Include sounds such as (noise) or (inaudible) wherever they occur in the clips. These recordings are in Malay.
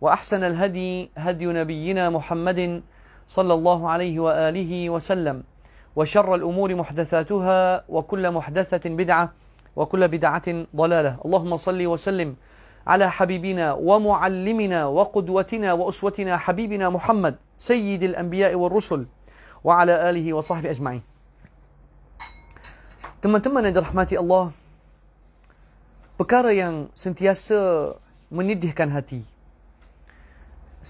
وأحسن الهدي هدي نبينا محمد صلى الله عليه وآله وسلم وشر الأمور محدثاتها وكل محدثة بدعة وكل بدعة ضلالة اللهم صل وسلم على حبيبنا ومعلمنا وقدوتنا وأسوتنا حبيبنا محمد سيد الأنبياء والرسل وعلى آله وصحبه اجمعين ثم Teman-teman yang dirahmati الله Perkara yang sentiasa menyedihkan hati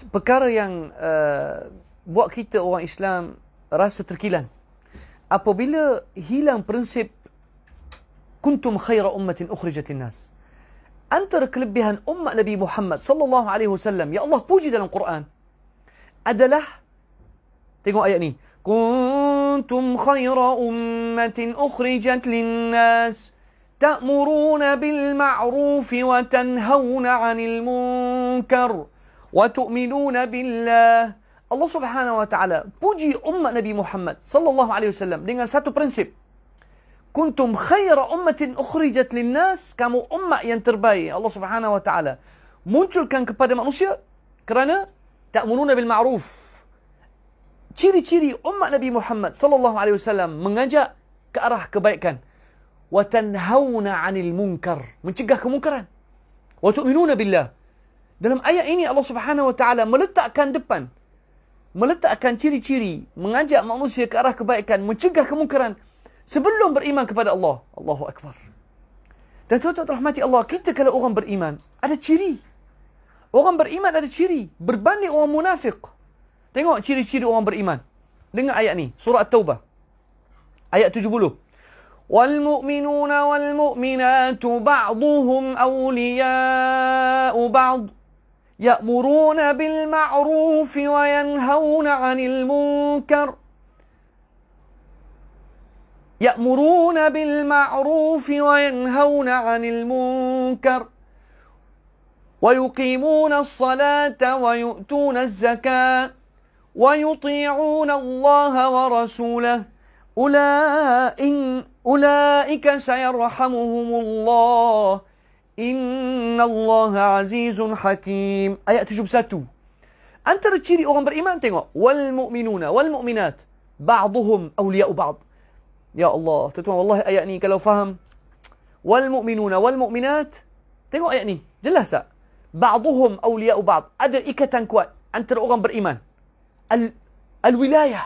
perkara yang uh, buat kita orang Islam rasa terkilan apabila hilang prinsip kuntum khaira ummatin ukhrijat linnas antara kelebihan umat Nabi Muhammad sallallahu alaihi wasallam ya Allah puji dalam Quran adalah tengok ayat ni kuntum khaira ummatin ukhrijat linnas ta'muruna bil ma'ruf wa tanhauna 'anil munkar وتؤمنون بالله الله سبحانه وتعالى بوجي أمة نبي محمد صلى الله عليه وسلم dengan ساتو برنسيب كنتم خير أمة أخرجت للناس كانوا أمة ينتربي الله سبحانه وتعالى كان كبار manusia كرنا تأمنون بالمعروف ciri-ciri أمة نبي محمد صلى الله عليه وسلم mengajak ke arah kebaikan وتنهون عن المنكر mencegah kemungkaran وتؤمنون بالله Dalam ayat ini Allah Subhanahu Wa Taala meletakkan depan meletakkan ciri-ciri mengajak manusia ke arah kebaikan mencegah kemungkaran sebelum beriman kepada Allah. Allahu akbar. Dan tuan-tuan rahmati Allah, kita kalau orang beriman ada ciri. Orang beriman ada ciri berbanding orang munafik. Tengok ciri-ciri orang beriman. Dengar ayat ni, surah At-Taubah. Ayat 70. Wal mu'minuna wal mu'minatu ba'duhum awliya'u ba'd. يأمرون بالمعروف وينهون عن المنكر يأمرون بالمعروف وينهون عن المنكر ويقيمون الصلاة ويؤتون الزكاة ويطيعون الله ورسوله أولئك سيرحمهم الله إن الله عزيز حكيم أي تجب ساتو أنت رتشيري أغنب إيمان تنغو والمؤمنون والمؤمنات بعضهم أولياء بعض يا الله تتوى والله آياني كلو فهم والمؤمنون والمؤمنات تنغو آياني جلسة بعضهم أولياء بعض أدر إيكا تنكوى أنت رأغنب إيمان ال الولاية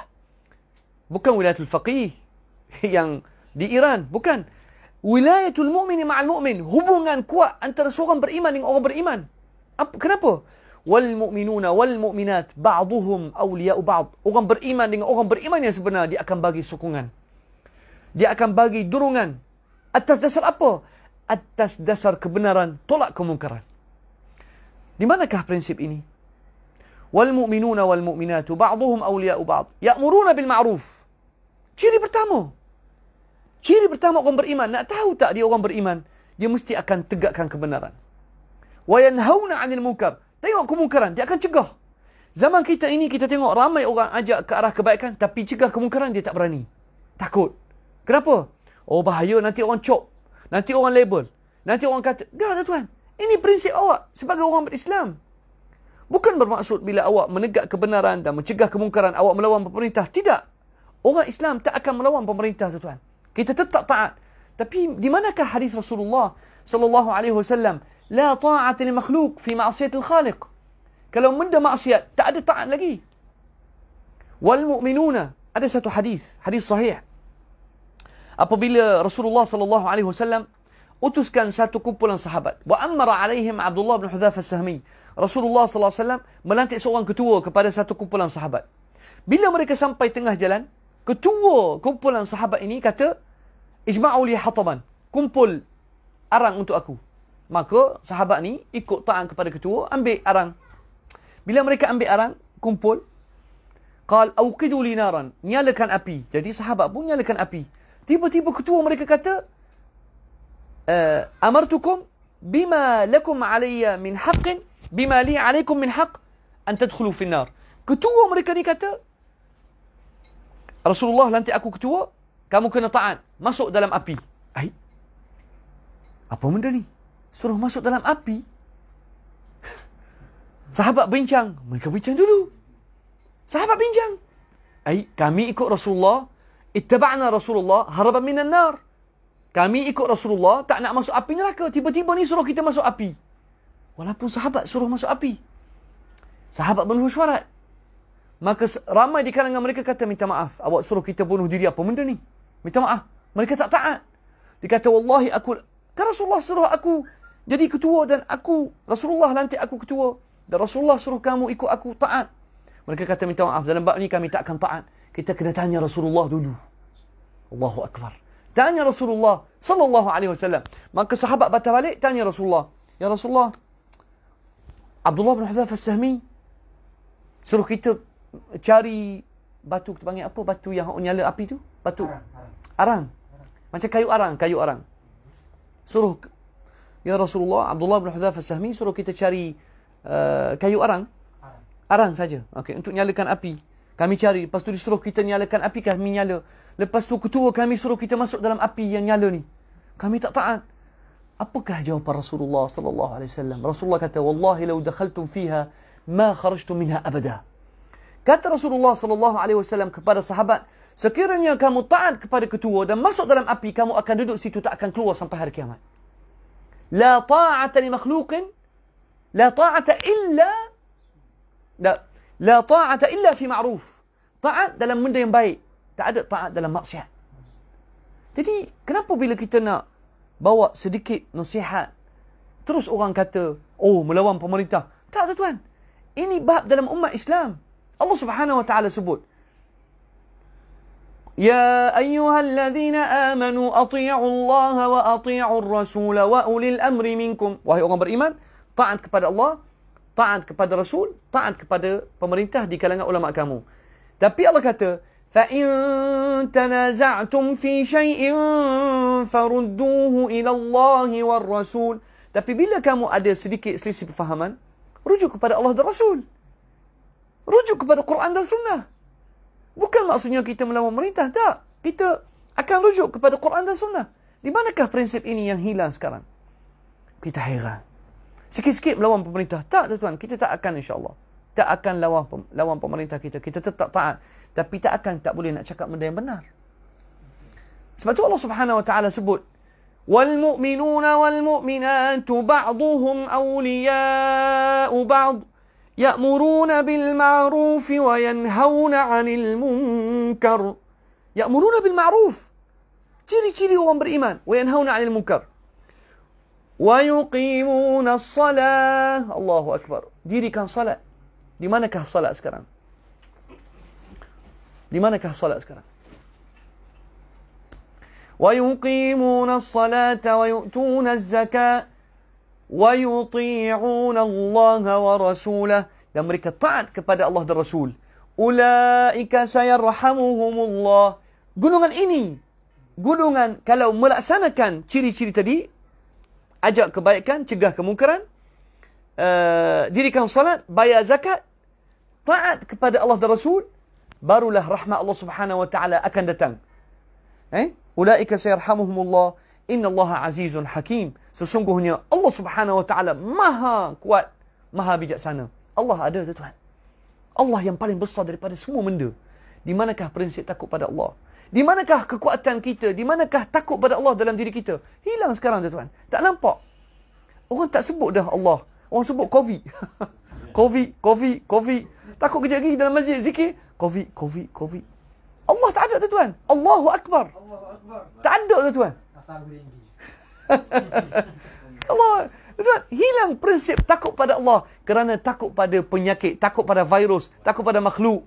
بكن ولاية الفقيه يعني دي إيران بكن wilayatul mu'mini ma'al mu'min. Hubungan kuat antara seorang beriman dengan orang beriman. Apa, kenapa? Wal mu'minuna wal mu'minat ba'duhum awliya'u ba'd. Orang beriman dengan orang beriman yang sebenar, dia akan bagi sokongan. Dia akan bagi dorongan. Atas dasar apa? Atas dasar kebenaran, tolak kemungkaran. Di manakah prinsip ini? Wal mu'minuna wal mu'minatu ba'duhum awliya'u ba'd. Ya'muruna bil ma'ruf. Ciri pertama. Ciri pertama orang beriman, nak tahu tak dia orang beriman? Dia mesti akan tegakkan kebenaran. Wa yanhauna 'anil munkar. Tengok kemungkaran, dia akan cegah. Zaman kita ini kita tengok ramai orang ajak ke arah kebaikan tapi cegah kemungkaran dia tak berani. Takut. Kenapa? Oh bahaya nanti orang cop. Nanti orang label. Nanti orang kata, "Gah tuan, ini prinsip awak sebagai orang berislam." Bukan bermaksud bila awak menegak kebenaran dan mencegah kemungkaran awak melawan pemerintah. Tidak. Orang Islam tak akan melawan pemerintah tuan kita tetap taat tapi di manakah hadis Rasulullah sallallahu alaihi wasallam la ta'ata li makhluq fi al khaliq kalau benda maksiat tak ada taat lagi wal mu'minuna ada satu hadis hadis sahih apabila Rasulullah sallallahu alaihi wasallam utuskan satu kumpulan sahabat wa amara alaihim Abdullah bin Hudzafah as-Sahmi Rasulullah sallallahu alaihi wasallam melantik seorang ketua kepada satu kumpulan sahabat bila mereka sampai tengah jalan ketua kumpulan sahabat ini kata ijma'u li hataban kumpul arang untuk aku maka sahabat ni ikut taat kepada ketua ambil arang bila mereka ambil arang kumpul qal awqidu li naran nyalakan api jadi sahabat pun nyalakan api tiba-tiba ketua mereka kata uh, amartukum bima lakum alayya min haqqin bima li alaykum min haqq an tadkhulu fi nar ketua mereka ni kata Rasulullah lantik aku ketua, kamu kena taat. Masuk dalam api. Ai. Apa benda ni? Suruh masuk dalam api? Sahabat bincang. Mereka bincang dulu. Sahabat bincang. Ai, kami ikut Rasulullah. Ittaba'na Rasulullah haraban minan nar. Kami ikut Rasulullah tak nak masuk api neraka. Tiba-tiba ni suruh kita masuk api. Walaupun sahabat suruh masuk api. Sahabat menuhu syarat. Maka ramai di kalangan mereka kata minta maaf. Awak suruh kita bunuh diri apa benda ni? Minta maaf. Mereka tak taat. Dia kata, Wallahi aku... Kan Rasulullah suruh aku jadi ketua dan aku... Rasulullah lantik aku ketua. Dan Rasulullah suruh kamu ikut aku taat. Mereka kata minta maaf. Dalam bab ni kami tak akan taat. Kita kena tanya Rasulullah dulu. Allahu Akbar. Tanya Rasulullah sallallahu alaihi wasallam. Maka sahabat bata balik tanya Rasulullah. Ya Rasulullah, Abdullah bin Hudzafah Sahmi suruh kita cari batu kita panggil apa batu yang nyala api tu batu arang. arang macam kayu arang kayu arang suruh ya Rasulullah Abdullah bin Hudzafah Sahmi suruh kita cari uh, kayu arang arang saja okey untuk nyalakan api kami cari lepas tu disuruh kita nyalakan api kami nyala lepas tu ketua kami suruh kita masuk dalam api yang nyala ni kami tak taat apakah jawapan Rasulullah sallallahu alaihi wasallam Rasulullah kata wallahi law dakhaltum fiha ma kharajtum minha abada Kata Rasulullah sallallahu alaihi wasallam kepada sahabat, sekiranya kamu taat kepada ketua dan masuk dalam api, kamu akan duduk situ tak akan keluar sampai hari kiamat. La ta'ata li makhluqin la ta'ata illa la, la ta'ata illa fi ma'ruf. Taat dalam benda yang baik. Tak ada taat dalam maksiat. Jadi, kenapa bila kita nak bawa sedikit nasihat, terus orang kata, oh melawan pemerintah. Tak tuan. Ini bab dalam umat Islam. Allah Subhanahu wa taala sebut يا أيها الذين آمنوا أطيعوا الله وأطيعوا الرسول وأولي الأمر منكم wahai orang beriman taat kepada Allah taat kepada Rasul taat kepada pemerintah di kalangan ulama kamu tapi Allah kata فَإِن تَنَازَعْتُمْ فِي شَيْءٍ فَرُدُّوهُ إِلَى اللَّهِ وَالرَّسُولِ tapi bila kamu ada sedikit selisih pemahaman rujuk kepada Allah dan Rasul rujuk kepada Quran dan Sunnah. Bukan maksudnya kita melawan pemerintah, tak. Kita akan rujuk kepada Quran dan Sunnah. Di manakah prinsip ini yang hilang sekarang? Kita heran. Sikit-sikit melawan pemerintah. Tak, tuan-tuan. Kita tak akan insyaAllah. Tak akan lawan, lawan pemerintah kita. Kita tetap taat. Tapi tak akan, tak boleh nak cakap benda yang benar. Sebab tu Allah subhanahu wa ta'ala sebut, وَالْمُؤْمِنُونَ وَالْمُؤْمِنَاتُ بَعْضُهُمْ أَوْلِيَاءُ بَعْضُ يأمرون بالمعروف وينهون عن المنكر يأمرون بالمعروف تيري هو أمر إيمان وينهون عن المنكر ويقيمون الصلاة الله أكبر ديري دي salat di صلاة salat دي di كه صلاة sekarang ويقيمون الصلاة ويؤتون الزكاة Allah wa ورسوله dan mereka taat kepada Allah dan Rasul. Ulaika Allah. Gunungan ini, gunungan kalau melaksanakan ciri-ciri tadi, ajak kebaikan, cegah kemungkaran, uh, dirikan salat, bayar zakat, taat kepada Allah dan Rasul, barulah rahmat Allah Subhanahu wa taala akan datang. Eh? Ulaika Allah. Inna Allah azizun hakim. Sesungguhnya Allah subhanahu wa ta'ala maha kuat, maha bijaksana. Allah ada tu Tuhan. Allah yang paling besar daripada semua benda. Di manakah prinsip takut pada Allah? Di manakah kekuatan kita? Di manakah takut pada Allah dalam diri kita? Hilang sekarang tu Tuhan. Tak nampak. Orang tak sebut dah Allah. Orang sebut COVID. (laughs) COVID, COVID, COVID. Takut kerja lagi dalam masjid zikir. COVID, COVID, COVID. Allah tak ada tu Tuan. Allahu Akbar. Allahu Akbar. Tak ada tu Tuan asal (laughs) Allah, hilang prinsip takut pada Allah kerana takut pada penyakit, takut pada virus, takut pada makhluk.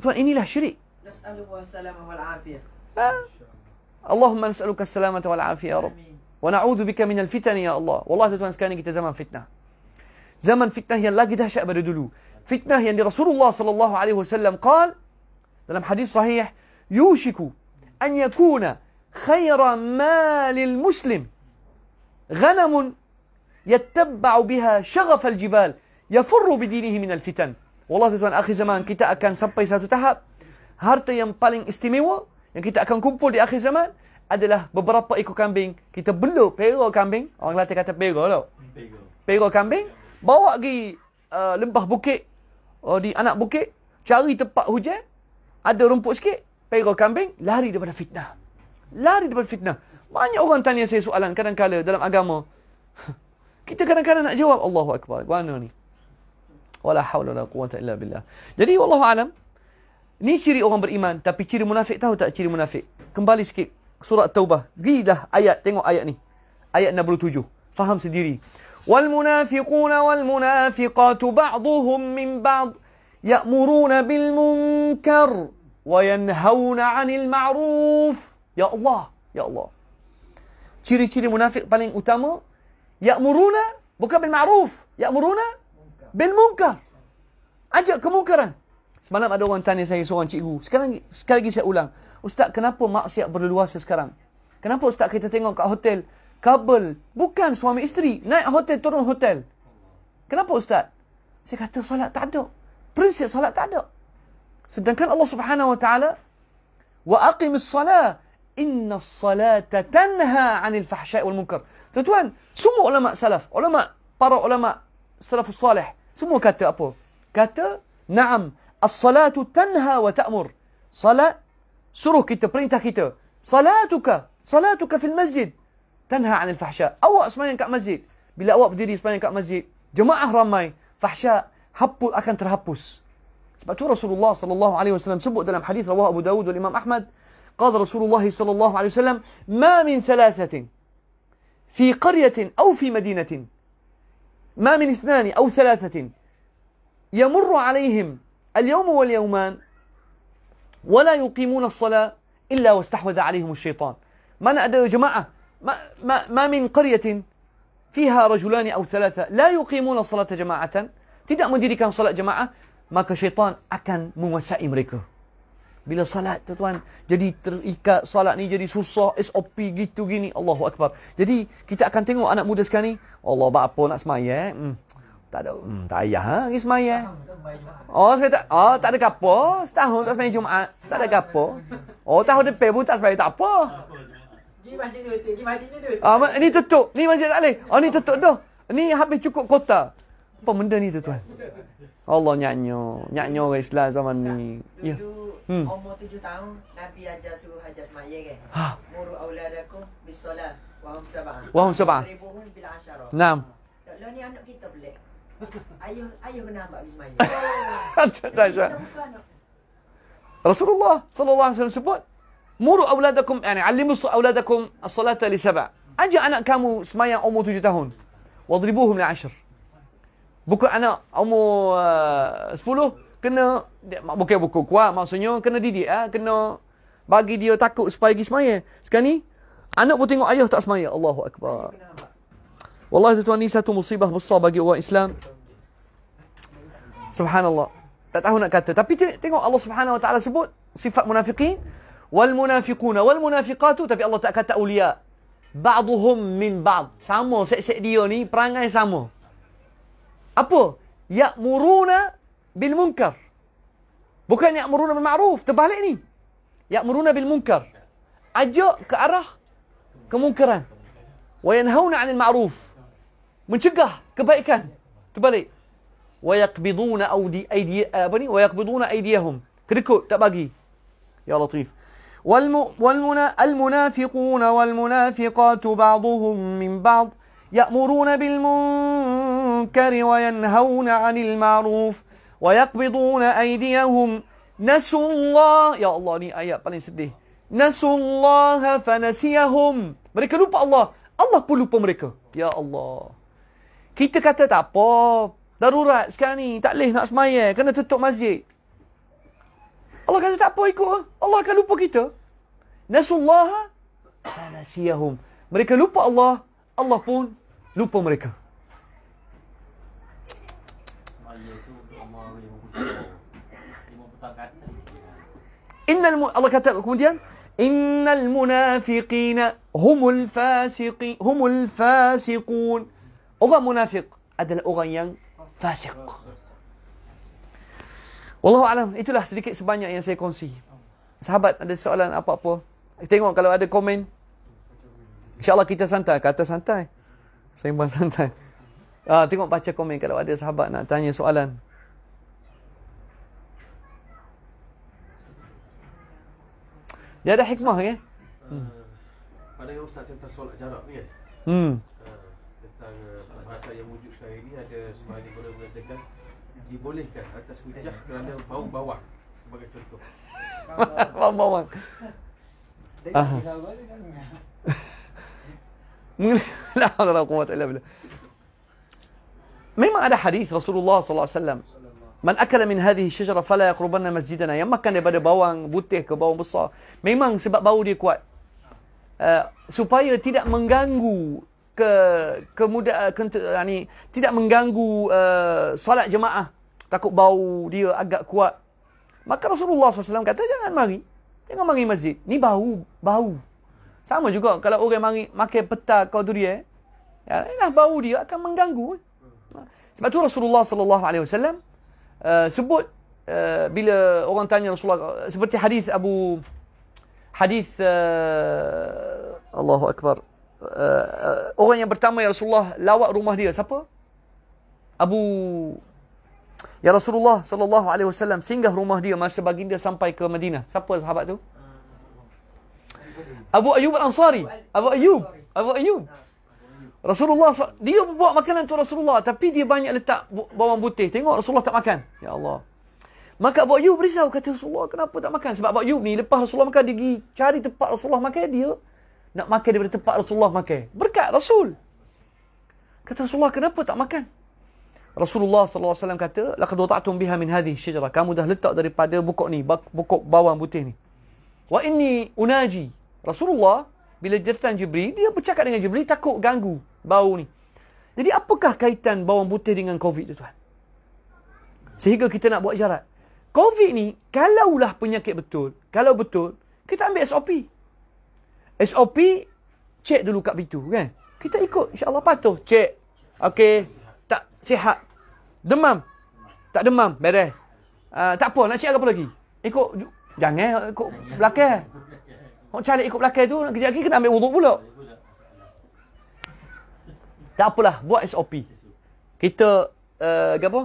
Tuan, inilah syirik. Ha? Allahumma nas'aluka salamata wal afiyah. Ya Wa na'udhu bika minal fitani ya Allah. Wallah tuan, sekarang kita zaman fitnah. Zaman fitnah yang lagi dahsyat pada dulu. Fitnah yang di Rasulullah sallallahu alaihi wasallam qal dalam hadis sahih, yushiku an yakuna Muslim, مال المسلم غنم يتبع بها شغف الجبال يفر بدينه min al fitan. تتوان أخي زمان zaman أكان akan sampai satu tahap, harta yang paling istimewa. kita akan kumpul di akhir zaman adalah beberapa ekor kambing. Kita belur perah kambing. Orang Latin kata perah tau. Perah kambing. Bawa pergi uh, lembah bukit. Uh, di anak bukit. Cari tempat hujan. Ada rumput sikit. Perah kambing. Lari daripada fitnah. Lari daripada fitnah. Banyak orang tanya saya soalan kadang-kadang dalam agama. (laughs) Kita kadang-kadang nak jawab Allahu Akbar. Mana ni? Wala hawla la quwata illa billah. Jadi Allah alam. Ni ciri orang beriman. Tapi ciri munafik tahu tak ciri munafik? Kembali sikit. Surat Taubah. Gilah ayat. Tengok ayat ni. Ayat 67. Faham sendiri. Wal munafiqun wal munafiqatu ba'duhum min ba'd. Ya'muruna bil munkar. Wa yanhawna anil ma'ruf. Ya Allah, ya Allah. Ciri-ciri munafik paling utama ya'muruna bukan bil ma'ruf, ya'muruna bil munkar. Ajak kemungkaran. Semalam ada orang tanya saya seorang cikgu. Sekarang sekali lagi saya ulang. Ustaz, kenapa maksiat berluasa sekarang? Kenapa ustaz kita tengok kat hotel kabel bukan suami isteri naik hotel turun hotel? Kenapa ustaz? Saya kata solat tak ada. Prinsip solat tak ada. Sedangkan Allah Subhanahu Wa Taala wa aqimis salat Inna salata tanha anil fahsya wal munkar. Tuan-tuan, semua ulama salaf, ulama para ulama salafus salih, semua kata apa? Kata, "Naam, as-salatu tanha wa ta'mur." Salat suruh kita, perintah kita. Salatuka, salatuka fil masjid tanha anil fahsya. Awak sembahyang kat masjid. Bila awak berdiri sembahyang kat masjid, jemaah ramai, fahsya hapus akan terhapus. Sebab tu Rasulullah sallallahu alaihi wasallam sebut dalam hadis rawahu Abu Dawud dan Imam Ahmad, قال رسول الله صلى الله عليه وسلم ما من ثلاثة في قرية أو في مدينة ما من اثنان أو ثلاثة يمر عليهم اليوم واليومان ولا يقيمون الصلاة إلا واستحوذ عليهم الشيطان ما أدى يا جماعة ما, ما, ما من قرية فيها رجلان أو ثلاثة لا يقيمون الصلاة جماعة مديري كان صلاة جماعة maka syaitan أكن menguasai mereka Bila salat tu tuan jadi terikat salat ni jadi susah SOP gitu gini Allahu akbar. Jadi kita akan tengok anak muda sekarang ni Allah apa nak semayang. Eh? Hmm. Tak ada hmm, tak payah ha ni semayang. Oh saya tak oh tak ada kapo, setahun tak semayang Jumaat. Tak ada kapo. Oh tahun depan pun tak semayang tak apa. Pergi masjid tu, pergi masjid tu. Ah, ni tutup. Ni masjid tak boleh. Oh ni tutup dah. Ni habis cukup kota. Apa benda ni tu tuan? Allah nyaknya Nyaknya orang Islam zaman ni ya. Dulu ya. hmm. umur tujuh tahun Nabi ajar suruh hajar semaya kan ha. Muru awladaku bisolah Wahum sabah Wahum sabah Ribuhun bila asyara Enam Lalu ni anak kita pelik (laughs) Ayuh, ayuh kena ambak bismaya Tak asyara Rasulullah sallallahu alaihi wasallam sebut muru auladakum yani alimus auladakum as-salata li sab'a ajak anak kamu semayang umur tujuh tahun wadribuhum li ashr buku anak umur uh, 10 kena bukan buku kuat maksudnya kena didik ah ha? kena bagi dia takut supaya pergi semayang sekarang ni anak pun tengok ayah tak semayang Allahu akbar wallahi tuan ni satu musibah besar bagi orang Islam subhanallah tak tahu nak kata tapi tengok Allah Subhanahu wa taala sebut sifat munafiqin wal munafiquna wal munafiqatu tapi Allah tak kata ulia ba'dhum min ba'd sama set-set dia ni perangai sama apa ya'muruna bil munkar bukan ya'muruna bil ma'ruf terbalik ni ya'muruna bil munkar ajak ke arah kemungkaran wa yanhauna 'anil ma'ruf mencegah kebaikan terbalik wa yaqbiduna awdi aydi apa ni wa yaqbiduna aydiyahum kedekut tak bagi ya latif والمنافقون والمنافقات بعضهم من بعض يأمرون بالمنكر المنكر وينهون عن المعروف ويقبضون أيديهم نسوا الله يا الله ni ayat paling sedih نسوا الله فنسيهم mereka lupa Allah Allah pun lupa mereka ya Allah kita kata tak apa darurat sekarang ni tak leh nak semayah kena tutup masjid Allah kata tak apa ikut Allah akan lupa kita نسوا الله فنسيهم mereka lupa Allah Allah pun lupa mereka innal Allah kata kemudian innal munafiqin humul fasiqi humul fasiqun orang munafik adalah orang yang fasik wallahu alam itulah sedikit sebanyak yang saya kongsi sahabat ada soalan apa-apa tengok kalau ada komen Insya Allah kita santai kata santai saya memang santai Uh, tengok baca komen kalau ada sahabat nak tanya soalan Dia ada hikmah kan? Uh, hmm. Pada yang Ustaz tentang solat jarak ni kan? Hmm. Uh, tentang uh, bahasa yang wujud sekarang ini ada sebahagian yang boleh mengatakan dibolehkan atas hujah kerana bau bawang sebagai contoh. bau bawang. Mengenai Allah Taala bila. Memang ada hadis Rasulullah Sallallahu Alaihi Wasallam Man akala min hadhihi syajara fala yaqrubanna masjidana. Yang makan daripada bawang butih ke bawang besar. Memang sebab bau dia kuat. Uh, supaya tidak mengganggu ke kemuda uh, ke, yani, uh, tidak mengganggu uh, solat jemaah takut bau dia agak kuat maka Rasulullah SAW kata jangan mari jangan mari masjid ni bau bau sama juga kalau orang mari makan peta kau tu dia eh. ya, bau dia akan mengganggu sebab tu Rasulullah SAW Eh, sebut uh, bila orang tanya Rasulullah seperti hadis Abu hadis uh, Allahu akbar uh, orang yang pertama ya Rasulullah lawat rumah dia siapa Abu Ya Rasulullah sallallahu alaihi wasallam singgah rumah dia masa baginda sampai ke Madinah. Siapa sahabat tu? Abu Ayyub Al-Ansari. Abu Ayyub. Abu Ayyub. Rasulullah dia buat makanan untuk Rasulullah tapi dia banyak letak bawang putih. Tengok Rasulullah tak makan. Ya Allah. Maka Abu Ayyub risau kata Rasulullah kenapa tak makan? Sebab Abu Ayyub ni lepas Rasulullah makan dia pergi cari tempat Rasulullah makan dia nak makan daripada tempat Rasulullah makan. Berkat Rasul. Kata Rasulullah kenapa tak makan? Rasulullah sallallahu alaihi wasallam kata, "Laqad wata'tum biha min hadhihi syajarah." Kamu dah letak daripada pokok ni, pokok bawang putih ni. Wa inni unaji. Rasulullah bila jertan Jibril, dia bercakap dengan Jibril takut ganggu bau ni. Jadi apakah kaitan bawang putih dengan COVID tu tuan? Sehingga kita nak buat jarak. COVID ni, kalaulah penyakit betul, kalau betul, kita ambil SOP. SOP, cek dulu kat pintu kan. Kita ikut, insyaAllah patuh. Cek, okey, tak sihat. Demam, tak demam, beres. Uh, tak apa, nak cek apa lagi? Ikut, jangan eh, ikut belakang. Nak calik ikut belakang tu, kejap lagi kena ambil wuduk pula. Tak apalah, buat SOP. Kita uh, apa?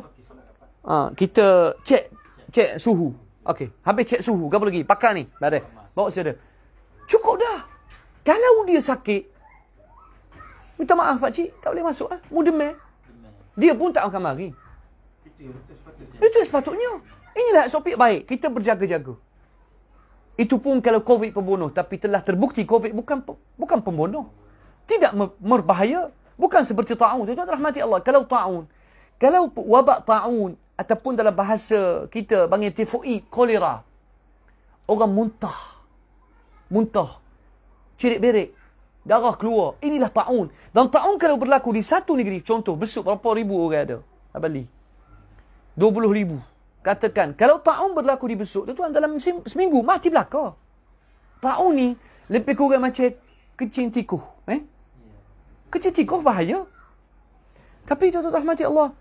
Ha, kita cek cek suhu. Okey, habis cek suhu, apa lagi? Pakar ni, bare. Bawa saya dia. Cukup dah. Kalau dia sakit Minta maaf pak cik, tak boleh masuk ah. Mu demam. Dia pun tak akan mari. Itu yang sepatutnya. Inilah SOP baik. Kita berjaga-jaga. Itu pun kalau COVID pembunuh. Tapi telah terbukti COVID bukan bukan pembunuh. Tidak merbahaya. Bukan seperti ta'un. Tuan-tuan rahmati Allah. Kalau ta'un, kalau wabak ta'un ataupun dalam bahasa kita panggil tifoi, kolera. Orang muntah. Muntah. Cirit berik. Darah keluar. Inilah ta'un. Dan ta'un kalau berlaku di satu negeri. Contoh, besok berapa ribu orang ada? Abali. 20 ribu. Katakan, kalau ta'un berlaku di besok, tuan-tuan dalam seminggu mati belakang. Ta'un ni lebih kurang macam kecing tikuh. Eh? Kecil tikus bahaya. Tapi tuan-tuan rahmati Allah,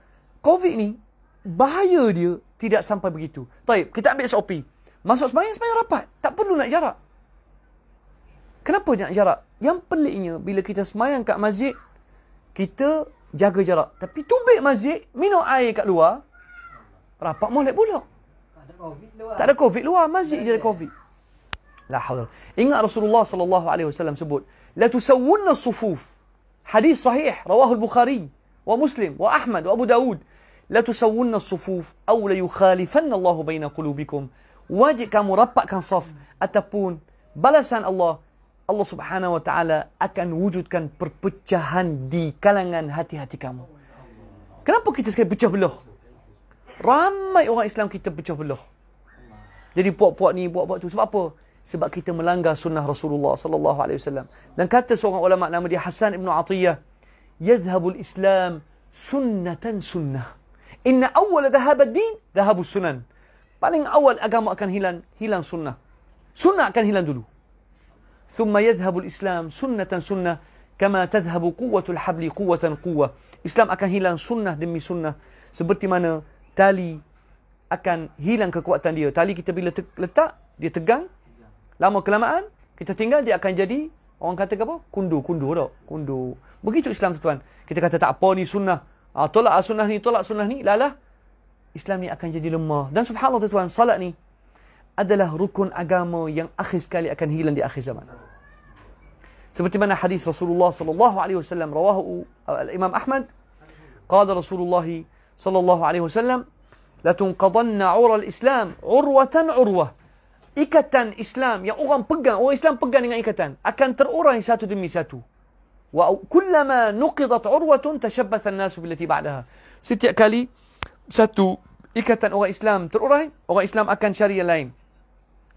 COVID ni, bahaya dia tidak sampai begitu. Baik, kita ambil SOP. Masuk semayang, semayang rapat. Tak perlu nak jarak. Kenapa nak jarak? Yang peliknya, bila kita semayang kat masjid, kita jaga jarak. Tapi tubik masjid, minum air kat luar, rapat molek pula. Tak ada COVID luar. Tak ada COVID luar, masjid je ada COVID. La Ingat Rasulullah sallallahu alaihi wasallam sebut, la tusawwunna sufuf. حديث صحيح رواه البخاري ومسلم وأحمد وأبو داود لا تسوون الصفوف أو لا يخالفن الله بين قلوبكم واجئ كم كان صف أتبون بلسان الله الله سبحانه وتعالى أكن وجود كان perpecahan di kalangan hati-hati kamu. Kenapa kita sekali pecah belah? Ramai orang Islam kita pecah belah. Jadi puak-puak ni, puak-puak tu. Sebab apa? sebab kita melanggar sunnah Rasulullah sallallahu alaihi wasallam dan kata seorang ulama nama dia Hasan ibn Atiyah yadhhabul islam sunnatan sunnah inna awwal dhahab ad-din dhahab sunan paling awal agama akan hilang hilang sunnah sunnah akan hilang dulu thumma yadhhabul islam sunnatan sunnah kama tadhhabu quwwatul habli quwwatan quwwa islam akan hilang sunnah demi sunnah seperti mana tali akan hilang kekuatan dia tali kita bila letak dia tegang lama kelamaan kita tinggal dia akan jadi orang kata apa kundu kundu dok kundu begitu Islam tuan kita kata tak apa ni sunnah ah, tolak ah, sunnah ni tolak sunnah ni lalah Islam ni akan jadi lemah dan subhanallah tuan salat ni adalah rukun agama yang akhir sekali akan hilang di akhir zaman seperti mana hadis Rasulullah sallallahu alaihi wasallam rawahu uh, Imam Ahmad qala Rasulullah sallallahu alaihi wasallam la tunqadanna 'ura al-islam 'urwatan 'urwah ikatan Islam yang orang pegang, orang Islam pegang dengan ikatan akan terurai satu demi satu. Wa kullama nuqidat urwatun tashabbatha an-nas billati ba'daha. Setiap kali satu ikatan orang Islam terurai, orang Islam akan cari yang lain.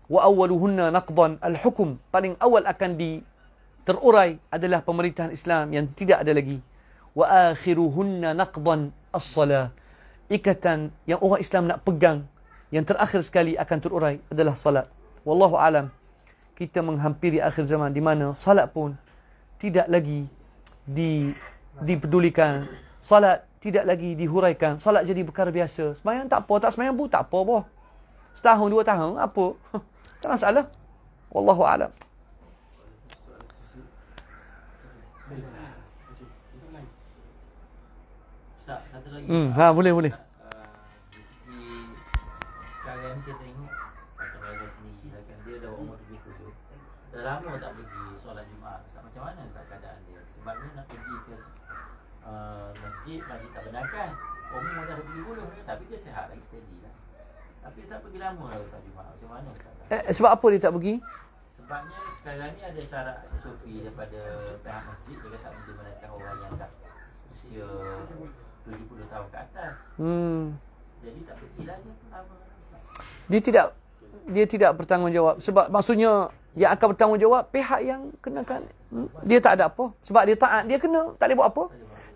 Wa awwaluhunna naqdan al-hukm. Paling awal akan di terurai adalah pemerintahan Islam yang tidak ada lagi. Wa akhiruhunna naqdan as-salah. Ikatan yang orang Islam nak pegang yang terakhir sekali akan terurai adalah salat. Wallahu alam. Kita menghampiri akhir zaman di mana salat pun tidak lagi di dipedulikan. Salat tidak lagi dihuraikan. Salat jadi perkara biasa. Semayang tak apa, tak semayang pun tak apa. Boh. Setahun, dua tahun, apa? Tak masalah. Wallahu alam. Hmm, ha boleh boleh. dah lama tak pergi solat Jumaat. Ustaz macam mana Ustaz keadaan dia? Sebab dia nak pergi ke uh, masjid lagi tak benarkan. Umur dah 70 dia tapi dia sihat lagi steady lah. Tapi tak pergi lama lah Ustaz Jumaat. Macam mana Ustaz? Eh, eh sebab apa dia tak pergi? Sebabnya sekarang ni ada syarat SOP daripada pihak masjid. Dia tak boleh benarkan orang yang dah usia 70 tahun ke atas. Hmm. Jadi tak pergi lagi. Dia tidak dia tidak bertanggungjawab sebab maksudnya yang akan bertanggungjawab pihak yang kenakan hmm? dia tak ada apa sebab dia taat dia kena tak boleh buat apa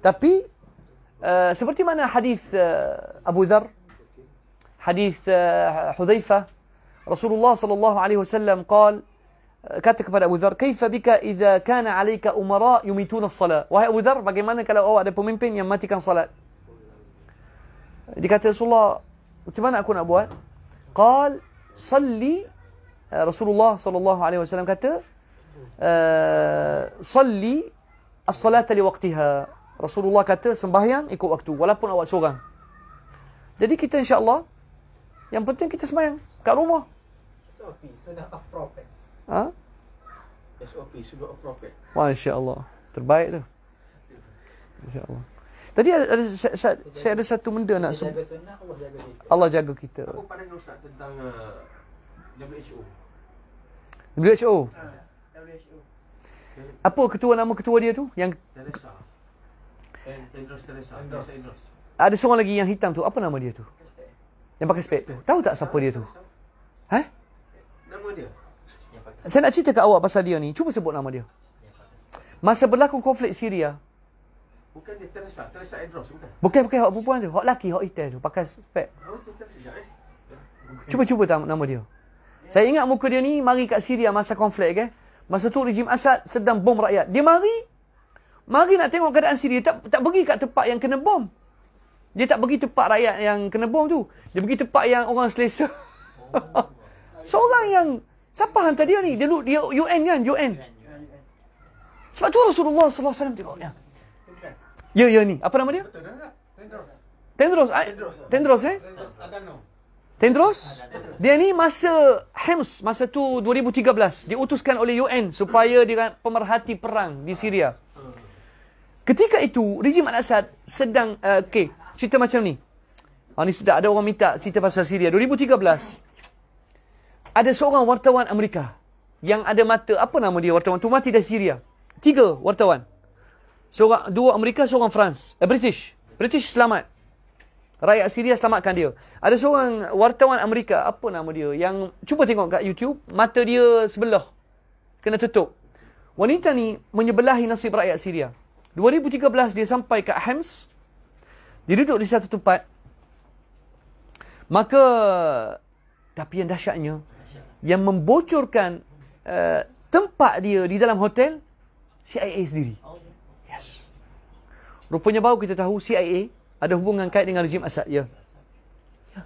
tapi uh, seperti mana hadis uh, Abu Dhar hadis uh, eh, Hudzaifah Rasulullah sallallahu alaihi wasallam qol kata kepada Abu Dhar kaifa bika idza kana alayka umara yumituna as-salat wahai Abu Dhar bagaimana kalau awak ada pemimpin yang matikan salat dia kata Rasulullah macam mana aku nak buat qol salli eh, Rasulullah sallallahu alaihi wasallam kata eh, salli as-salata li waqtiha. Rasulullah kata sembahyang ikut waktu walaupun awak seorang. Jadi kita insya-Allah yang penting kita sembahyang kat rumah. SOP sudah of prophet. Ha? SOP sudah of prophet. Masya-Allah. Terbaik tu. Insya-Allah. Tadi ada, ada saya, saya, saya ada satu benda nak jaga Allah jaga kita. Allah jaga kita. Apa pandangan ustaz tentang uh, WHO? WHO. Uh, ah, WHO. Apa ketua nama ketua dia tu? Yang Teresa. Ada seorang lagi yang hitam tu, apa nama dia tu? Yang pakai spek tu. Tahu tak siapa dia tu? Ha? Nama dia. Saya nak cerita ke awak pasal dia ni. Cuba sebut nama dia. Masa berlaku konflik Syria, Bukan dia Teresa, Teresa Andros bukan? Bukan, bukan. Hak perempuan tu. Hak laki, hak hotel tu. Pakai spek. Oh, eh? ya, Cuba-cuba tak nama dia. Saya ingat muka dia ni mari kat Syria masa konflik kan. Masa tu rejim Assad sedang bom rakyat. Dia mari. Mari nak tengok keadaan Syria. Tak tak pergi kat tempat yang kena bom. Dia tak pergi tempat rakyat yang kena bom tu. Dia pergi tempat yang orang selesa. (laughs) Seorang yang... Siapa hantar dia ni? Dia, dia UN kan? UN. Sebab tu Rasulullah Sallallahu SAW tengok dia. Ya? Yo, ya, yo ya, ni. Apa nama dia? Tendros. Tendros. Ah, ya. Tendros, eh? Tendros? Dia ni masa Hems, masa tu 2013, diutuskan oleh UN supaya dia pemerhati perang di Syria. Ketika itu, rejim Al-Assad sedang, uh, eh, okay, cerita macam ni. Ah, ni sudah ada orang minta cerita pasal Syria. 2013, ada seorang wartawan Amerika yang ada mata, apa nama dia wartawan tu? Mati dari Syria. Tiga wartawan seorang dua Amerika seorang France eh, British British selamat rakyat Syria selamatkan dia ada seorang wartawan Amerika apa nama dia yang cuba tengok kat YouTube mata dia sebelah kena tutup wanita ni menyebelahi nasib rakyat Syria 2013 dia sampai kat Hams dia duduk di satu tempat maka tapi yang dahsyatnya yang membocorkan uh, tempat dia di dalam hotel CIA sendiri Rupanya baru kita tahu CIA ada hubungan kait dengan rejim Assad. Ya. ya.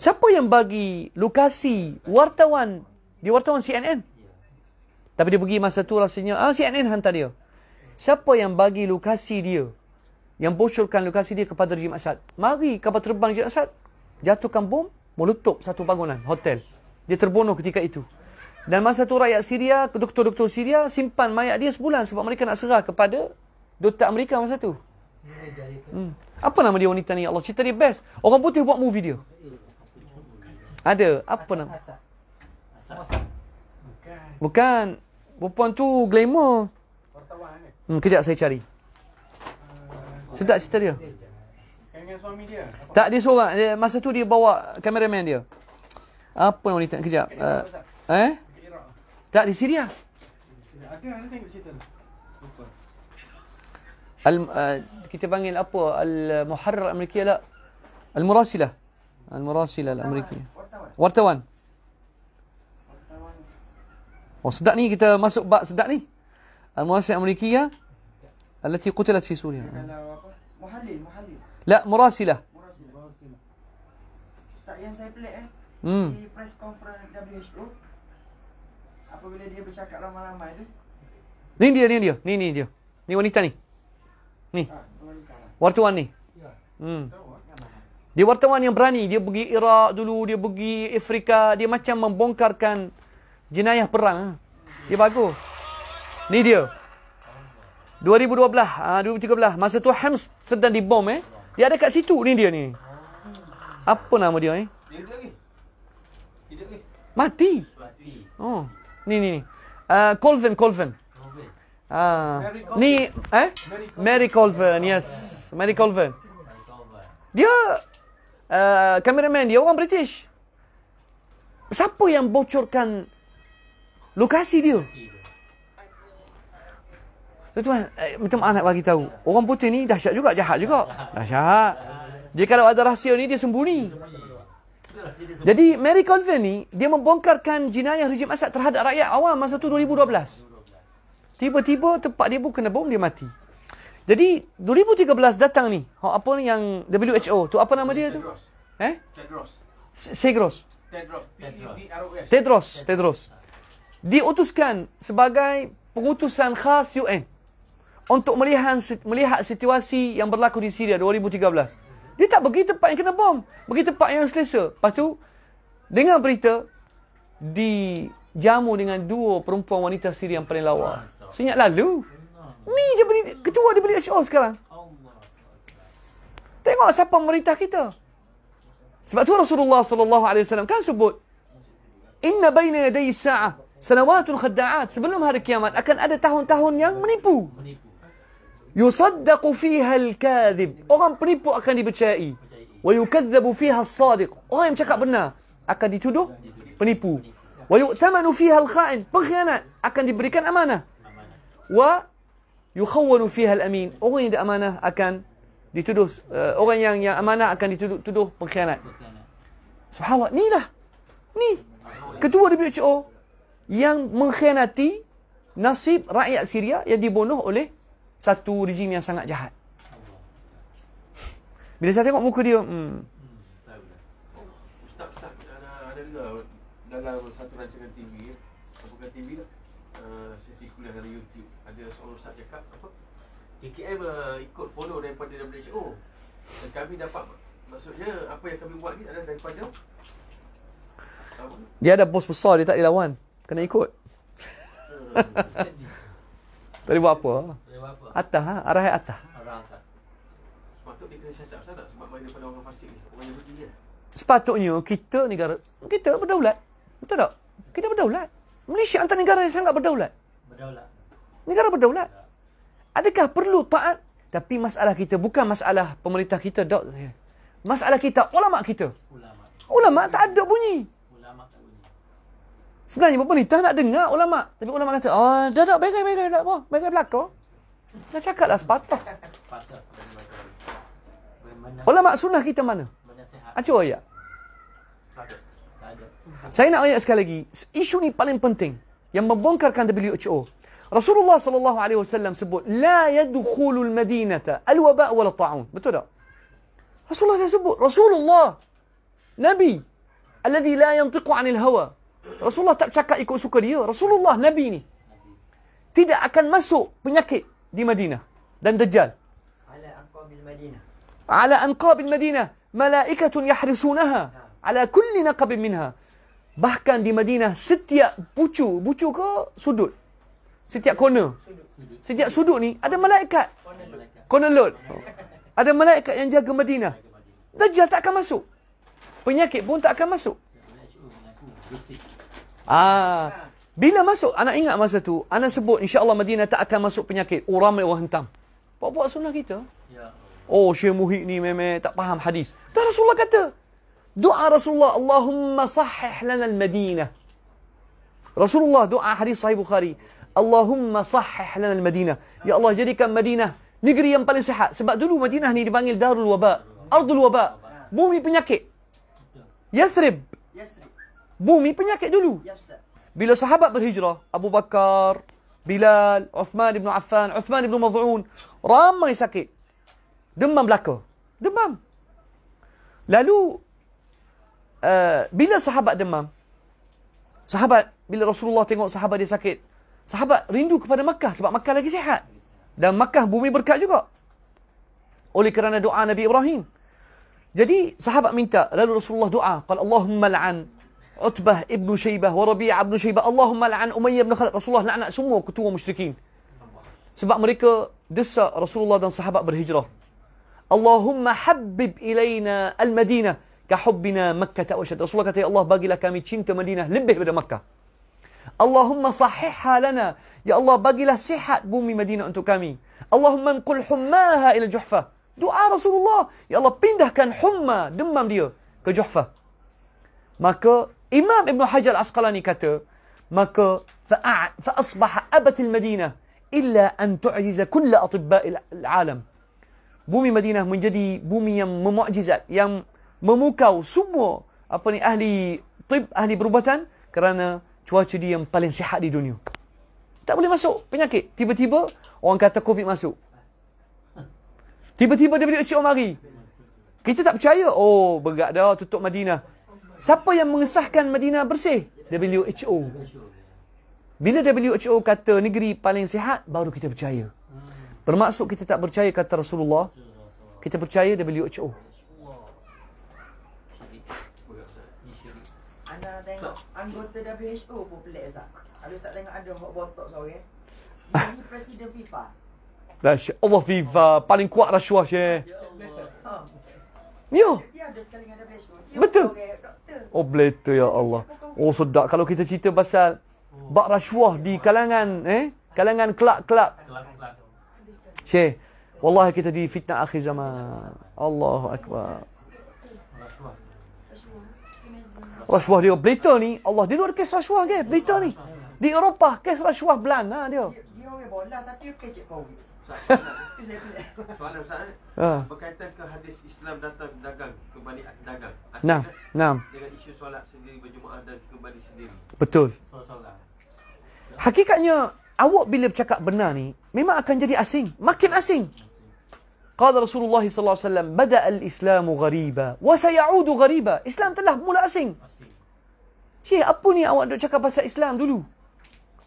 Siapa yang bagi lokasi wartawan di wartawan CNN? Tapi dia pergi masa tu rasanya, ah CNN hantar dia. Siapa yang bagi lokasi dia? Yang bocorkan lokasi dia kepada rejim Assad. Mari kapal terbang rejim Assad. Jatuhkan bom, meletup satu bangunan, hotel. Dia terbunuh ketika itu. Dan masa tu rakyat Syria, doktor-doktor Syria simpan mayat dia sebulan sebab mereka nak serah kepada Dota Amerika masa tu. Hmm. Apa nama dia wanita ni? Ya Allah cerita dia best. Orang putih buat movie dia. Ada. Apa nama? Bukan. bukan tu glamour. Hmm, kejap saya cari. Sedap cerita dia. Tak, dia seorang. masa tu dia bawa kameraman dia. Apa wanita? Kejap. Uh, eh? Tak, di Syria. الم... آه، كنت بانجل ابو المحرر الامريكيه لا المراسله المراسله الامريكيه ورتوان وصدقني كنت ماسك بقى صدقني المراسله الامريكيه التي قتلت في سوريا محلل محلل لا مراسله mm. di press conference WHO apabila dia bercakap ramai-ramai tu ni dia ni dia ni ni dia ni wanita ni Ni. Wartawan ni. Hmm. Dia wartawan yang berani. Dia pergi Iraq dulu. Dia pergi Afrika. Dia macam membongkarkan jenayah perang. Ha. Dia bagus. Ni dia. 2012. 2013. Ah, masa tu Hams sedang dibom eh. Dia ada kat situ ni dia ni. Apa nama dia ni? Eh? Mati. Oh. Ni ni ni. Uh, Colvin, Colvin. Ah. Ni eh Mary Colvin, yes. Mary Colvin. Dia uh, cameraman dia orang British. Siapa yang bocorkan lokasi dia? Tuan-tuan, eh, macam anak bagi tahu. Orang putih ni dahsyat juga, jahat juga. Dahsyat. Dia kalau ada rahsia ni, dia sembunyi. Jadi, Mary Colvin ni, dia membongkarkan jenayah rejim asad terhadap rakyat awam masa tu 2012. Tiba-tiba tempat dia pun kena bom dia mati. Jadi 2013 datang ni. Apa ni yang WHO tu apa nama dia tu? Eh? Tedros. Segros. E Tedros. Tedros. Tedros. Diutuskan sebagai pengutusan khas UN untuk melihat melihat situasi yang berlaku di Syria 2013. Dia tak pergi tempat yang kena bom, pergi tempat yang selesa. Lepas tu dengar berita di jamu dengan dua perempuan wanita Syria yang paling lawa. Senyap lalu. Ni je beri, ketua dia beri HO sekarang. Tengok siapa pemerintah kita. Sebab tu Rasulullah sallallahu alaihi wasallam kan sebut inna bayna yaday sa'ah sanawatun khada'at sebelum hari kiamat akan ada tahun-tahun yang menipu. Yusaddaqu fiha al-kadhib. Orang penipu akan dipercayai. Wa yukadzabu fiha al sadiq Orang yang cakap benar akan dituduh penipu. Wa yu'tamanu fiha al-kha'in. Pengkhianat akan diberikan amanah. ويخون فيها الأمين أغني دي أمانة أكان دي تدوس أغني يعني أمانة أكان دي تدو بخيانة سبحان الله ني لا ني كتوى دي بيوتش أو يان منخيناتي nasib rakyat Syria yang dibunuh oleh satu rejim yang sangat jahat. Bila saya tengok muka dia, hmm. dalam satu rancangan TV, apakah TV, uh, lah, eh, sesi kuliah dari UT, Ustaz cakap apa? KKM uh, ikut follow daripada WHO Dan kami dapat Maksudnya apa yang kami buat ni adalah daripada dia ada bos besar dia tak dilawan. Kena ikut. Hmm. (laughs) Tak boleh apa. Atas ha? Arah atas. Arah atas. Sepatutnya dia kena siasat pasal Sepatutnya kita negara. Kita berdaulat. Betul tak? Kita berdaulat. Malaysia antara negara yang sangat berdaulat. Berdaulat. Negara berdaulat. Adakah perlu taat? Tapi masalah kita bukan masalah pemerintah kita. Dok. Masalah kita, ulama kita. Ulama tak ada bunyi. Sebenarnya pemerintah nak dengar ulama. Tapi ulama kata, oh, dah tak, bagai, bagai, tak apa. Bagai belakang. Dah cakap lah sepatah. Ulama sunnah kita mana? Acu ayat. Saya nak ayat sekali lagi. Isu ni paling penting. Yang membongkarkan WHO. رسول الله صلى الله عليه وسلم سبو لا يدخل المدينة الوباء ولا الطاعون بتدا رسول الله سبو رسول الله نبي الذي لا ينطق عن الهوى رسول الله tak cakap ikut suka dia رسول الله نبي ni tidak akan masuk penyakit di Madinah dan Dajjal على أنقاب المدينة ملائكة يحرسونها على كل نقب منها bahkan di Madinah setiap بوتشو بوتشو ke sudut setiap corner. Setiap sudut ni ada malaikat. Corner load. Oh. Ada malaikat yang jaga Madinah. Dajjal tak akan masuk. Penyakit pun tak akan masuk. Ah, bila masuk, anak ingat masa tu, anak sebut insya-Allah Madinah tak akan masuk penyakit. Oh ramai orang hentam. Buat-buat sunnah kita. Ya. Oh Syekh Muhyid ni memang tak faham hadis. Tak Rasulullah kata. Doa Rasulullah, Allahumma sahih lana al-Madinah. Rasulullah doa hadis sahih Bukhari. Allahumma sahih lana al-Madinah. Ya Allah jadikan Madinah negeri yang paling sehat. Sebab dulu Madinah ni dipanggil Darul Waba. Ardul Waba. Bumi penyakit. Yasrib. Bumi penyakit dulu. Bila sahabat berhijrah, Abu Bakar, Bilal, Uthman ibn Affan, Uthman ibn Maz'un, ramai sakit. Demam belaka. Demam. Lalu, uh, bila sahabat demam, sahabat, bila Rasulullah tengok sahabat dia sakit, sahabat rindu kepada Makkah sebab Makkah lagi sihat. Dan Makkah bumi berkat juga. Oleh kerana doa Nabi Ibrahim. Jadi sahabat minta, lalu Rasulullah doa. Kalau Allahumma la'an Utbah ibnu Shaybah wa ibnu Shaybah. Allahumma la'an Umayyah ibn Khalid. Rasulullah la'anak semua ketua musyrikin. Sebab mereka desak Rasulullah dan sahabat berhijrah. Allahumma habib ilayna al-Madinah. Kahubbina Makkah ta'wasyad. Rasulullah kata, Ya Allah bagilah kami cinta Madinah lebih daripada Makkah. Allahumma sahihha lana. Ya Allah, bagilah sihat bumi Madinah untuk kami. Allahumma nqul hummaha ila juhfa. Doa Rasulullah. Ya Allah, pindahkan humma, demam dia ke juhfa. Maka Imam Ibn Hajar Asqalani kata, maka فأصبح أبت المدينة إلا أن تعجز كل أطباء العالم Bumi Madinah menjadi bumi yang memu'jizat, yang memukau semua apa ni ahli tib, ahli perubatan kerana cuaca dia yang paling sihat di dunia. Tak boleh masuk penyakit. Tiba-tiba orang kata COVID masuk. Tiba-tiba dia beri ucap mari. Kita tak percaya. Oh, berat dah tutup Madinah. Siapa yang mengesahkan Madinah bersih? WHO. Bila WHO kata negeri paling sihat, baru kita percaya. Bermaksud kita tak percaya kata Rasulullah. Kita percaya WHO. anggota WHO pun pelik Zak. Kalau tak tengok ada hot botox sore. Eh. Okay? Ah. Ini presiden FIFA. Dah Allah FIFA paling kuat rasuah je. Ya. Yo. Betul. Oh blater ya Allah. Ya. Oh, ya oh sedap kalau kita cerita pasal bak rasuah di kalangan eh kalangan kelab-kelab. Syekh, wallahi kita di fitnah akhir zaman. Allahu akbar. rasuah dia berita ni Allah dia luar kes rasuah ke berita ni di Eropah kes rasuah belan ha, dia dia orang bola tapi kecik kau Soalan Ustaz eh? ha. Berkaitan ke hadis Islam datang dagang Kembali dagang Nah, nah. Dengan isu solat sendiri berjumaat dan kembali sendiri Betul Hakikatnya Awak bila bercakap benar ni Memang akan jadi asing Makin asing قال رسول الله صلى الله عليه وسلم بدأ الإسلام غريبا وسيعود غريبا إسلام telah mula asing Syekh apa ni awak duk cakap دلو. Islam dulu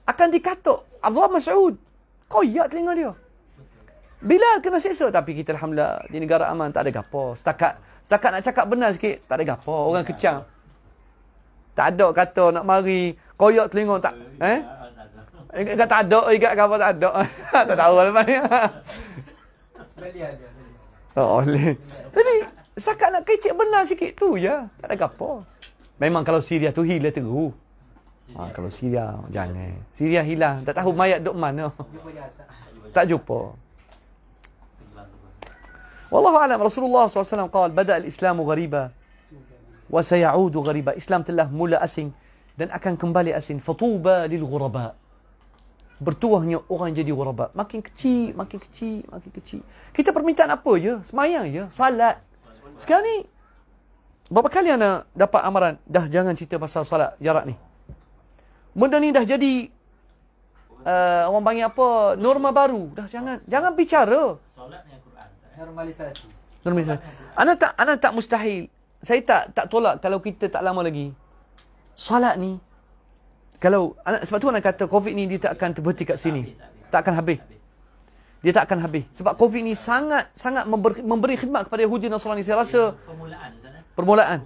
akan dikatuk Abdullah مسعود. koyak telinga dia bila kena seksa tapi kita alhamdulillah di negara aman tak ada gapo setakat setakat nak cakap benar sikit tak ada gapo orang kecam tak ada kata nak mari koyak telinga tak eh Ingat tak ada, ingat gapo tak ada. (laughs) tak tahu lah ni. (laughs) Australia boleh. Jadi, setakat nak kecek benar sikit tu ya. Tak ada apa. Memang kalau Syria tu hilang teru. Ha, kalau Syria, jangan. Syria hilang. Tak tahu mayat duduk mana. Tak jumpa. Wallahu alam Rasulullah SAW kata, Bada al-Islam ghariba. Wa sayaudu ghariba. Islam telah mula asing. Dan akan kembali asing. Fatuba lil ghuraba bertuahnya orang jadi warabat. Makin kecil, makin kecil, makin kecil. Kita permintaan apa je? Semayang je. Salat. Sekarang ni, berapa kali anda dapat amaran? Dah jangan cerita pasal salat jarak ni. Benda ni dah jadi, uh, orang panggil apa, norma baru. Dah jangan, jangan bicara. Salat ni Quran. Normalisasi. Normalisasi. Anda tak, anda tak mustahil. Saya tak tak tolak kalau kita tak lama lagi. Salat ni kalau sebab tu orang kata COVID ni dia tak akan terhenti kat sini. Tak akan habis. Dia tak akan habis. Sebab COVID ni sangat sangat memberi, memberi khidmat kepada Yahudi Nasrani. Saya rasa ya, eh? permulaan Permulaan.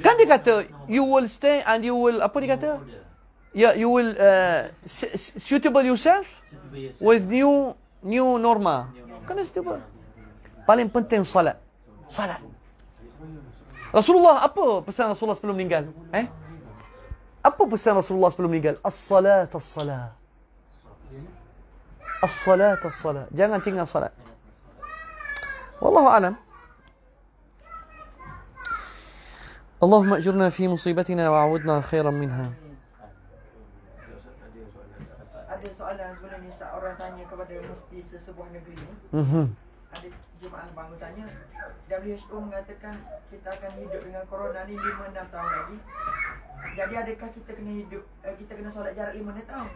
Kan dia kata you will stay and you will apa dia kata? Ya yeah, you will uh, suitable yourself with new new norma. Kena stable. Paling penting salat, salat. Rasulullah apa pesan Rasulullah sebelum meninggal? Eh? Apa pesan Rasulullah sebelum meninggal? As-salat as-salat. As-salat as-salat. Jangan tinggal salat. Wallahu alam. Allahumma ajurna fi musibatina wa a'udna khairan minha. Ada soalan sebelum ni Ustaz orang tanya kepada mufti sesebuah negeri ni. Mhm. Ada jemaah bangun tanya WHO mengatakan kita akan hidup dengan corona ni 5 6 tahun lagi. Jadi adakah kita kena hidup eh, kita kena solat jarak 5 tahun?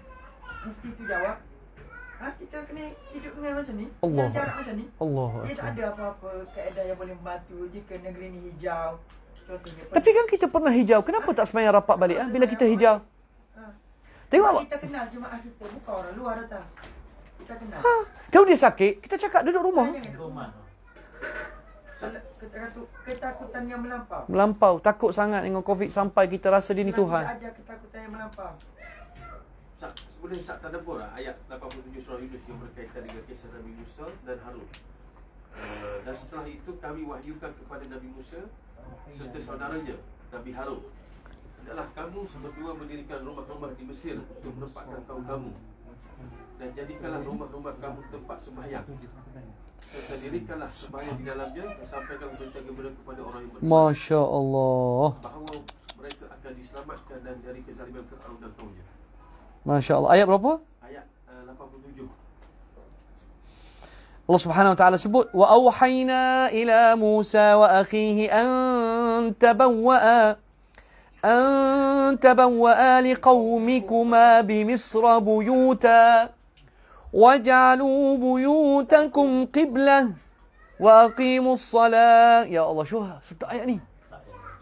Mufti tu jawab, "Ha, kita kena hidup dengan macam ni. Allah. Dengan jarak macam ni. Allah. Dia tak ada apa-apa keadaan yang boleh membantu jika negeri ni hijau. Contohnya, Tapi kan kita pernah hijau. Kenapa ha? tak semayang rapat balik ha? bila kita hijau? Ha. Tengok Sebab kita kenal jemaah kita bukan orang luar datang. Kita kenal. Ha. Kalau dia sakit, kita cakap duduk rumah. Ha ketakutan yang melampau. Melampau, takut sangat dengan COVID sampai kita rasa dia ni Tuhan. Ajar ketakutan yang melampau. Sebelum sak tadabbur ah, ayat 87 surah Yunus yang berkaitan dengan kisah Nabi Musa dan Harun. Eh, dan setelah itu kami wahyukan kepada Nabi Musa serta saudaranya Nabi Harun. Adalah kamu sebetulnya mendirikan rumah-rumah di Mesir untuk menempatkan kaum kamu. Dan jadikanlah rumah-rumah kamu tempat sembahyang. Sendirikanlah supaya di dalamnya disampaikan berita kepada orang yang berdoa. Masya Allah. Bahawa mereka akan diselamatkan dan dari kezaliman Fir'aun dan kaumnya. Masya Allah. Ayat berapa? Ayat uh, 87. الله سبحانه وتعالى سبوت وأوحينا إلى موسى وأخيه أن تبوأ أن تبوأ لقومكما بمصر بيوتا وَجَعَلُوا بُيُوتَكُمْ قِبْلَةً وَأَقِيمُوا الصَّلَاةَ يا الله شو ست آية ni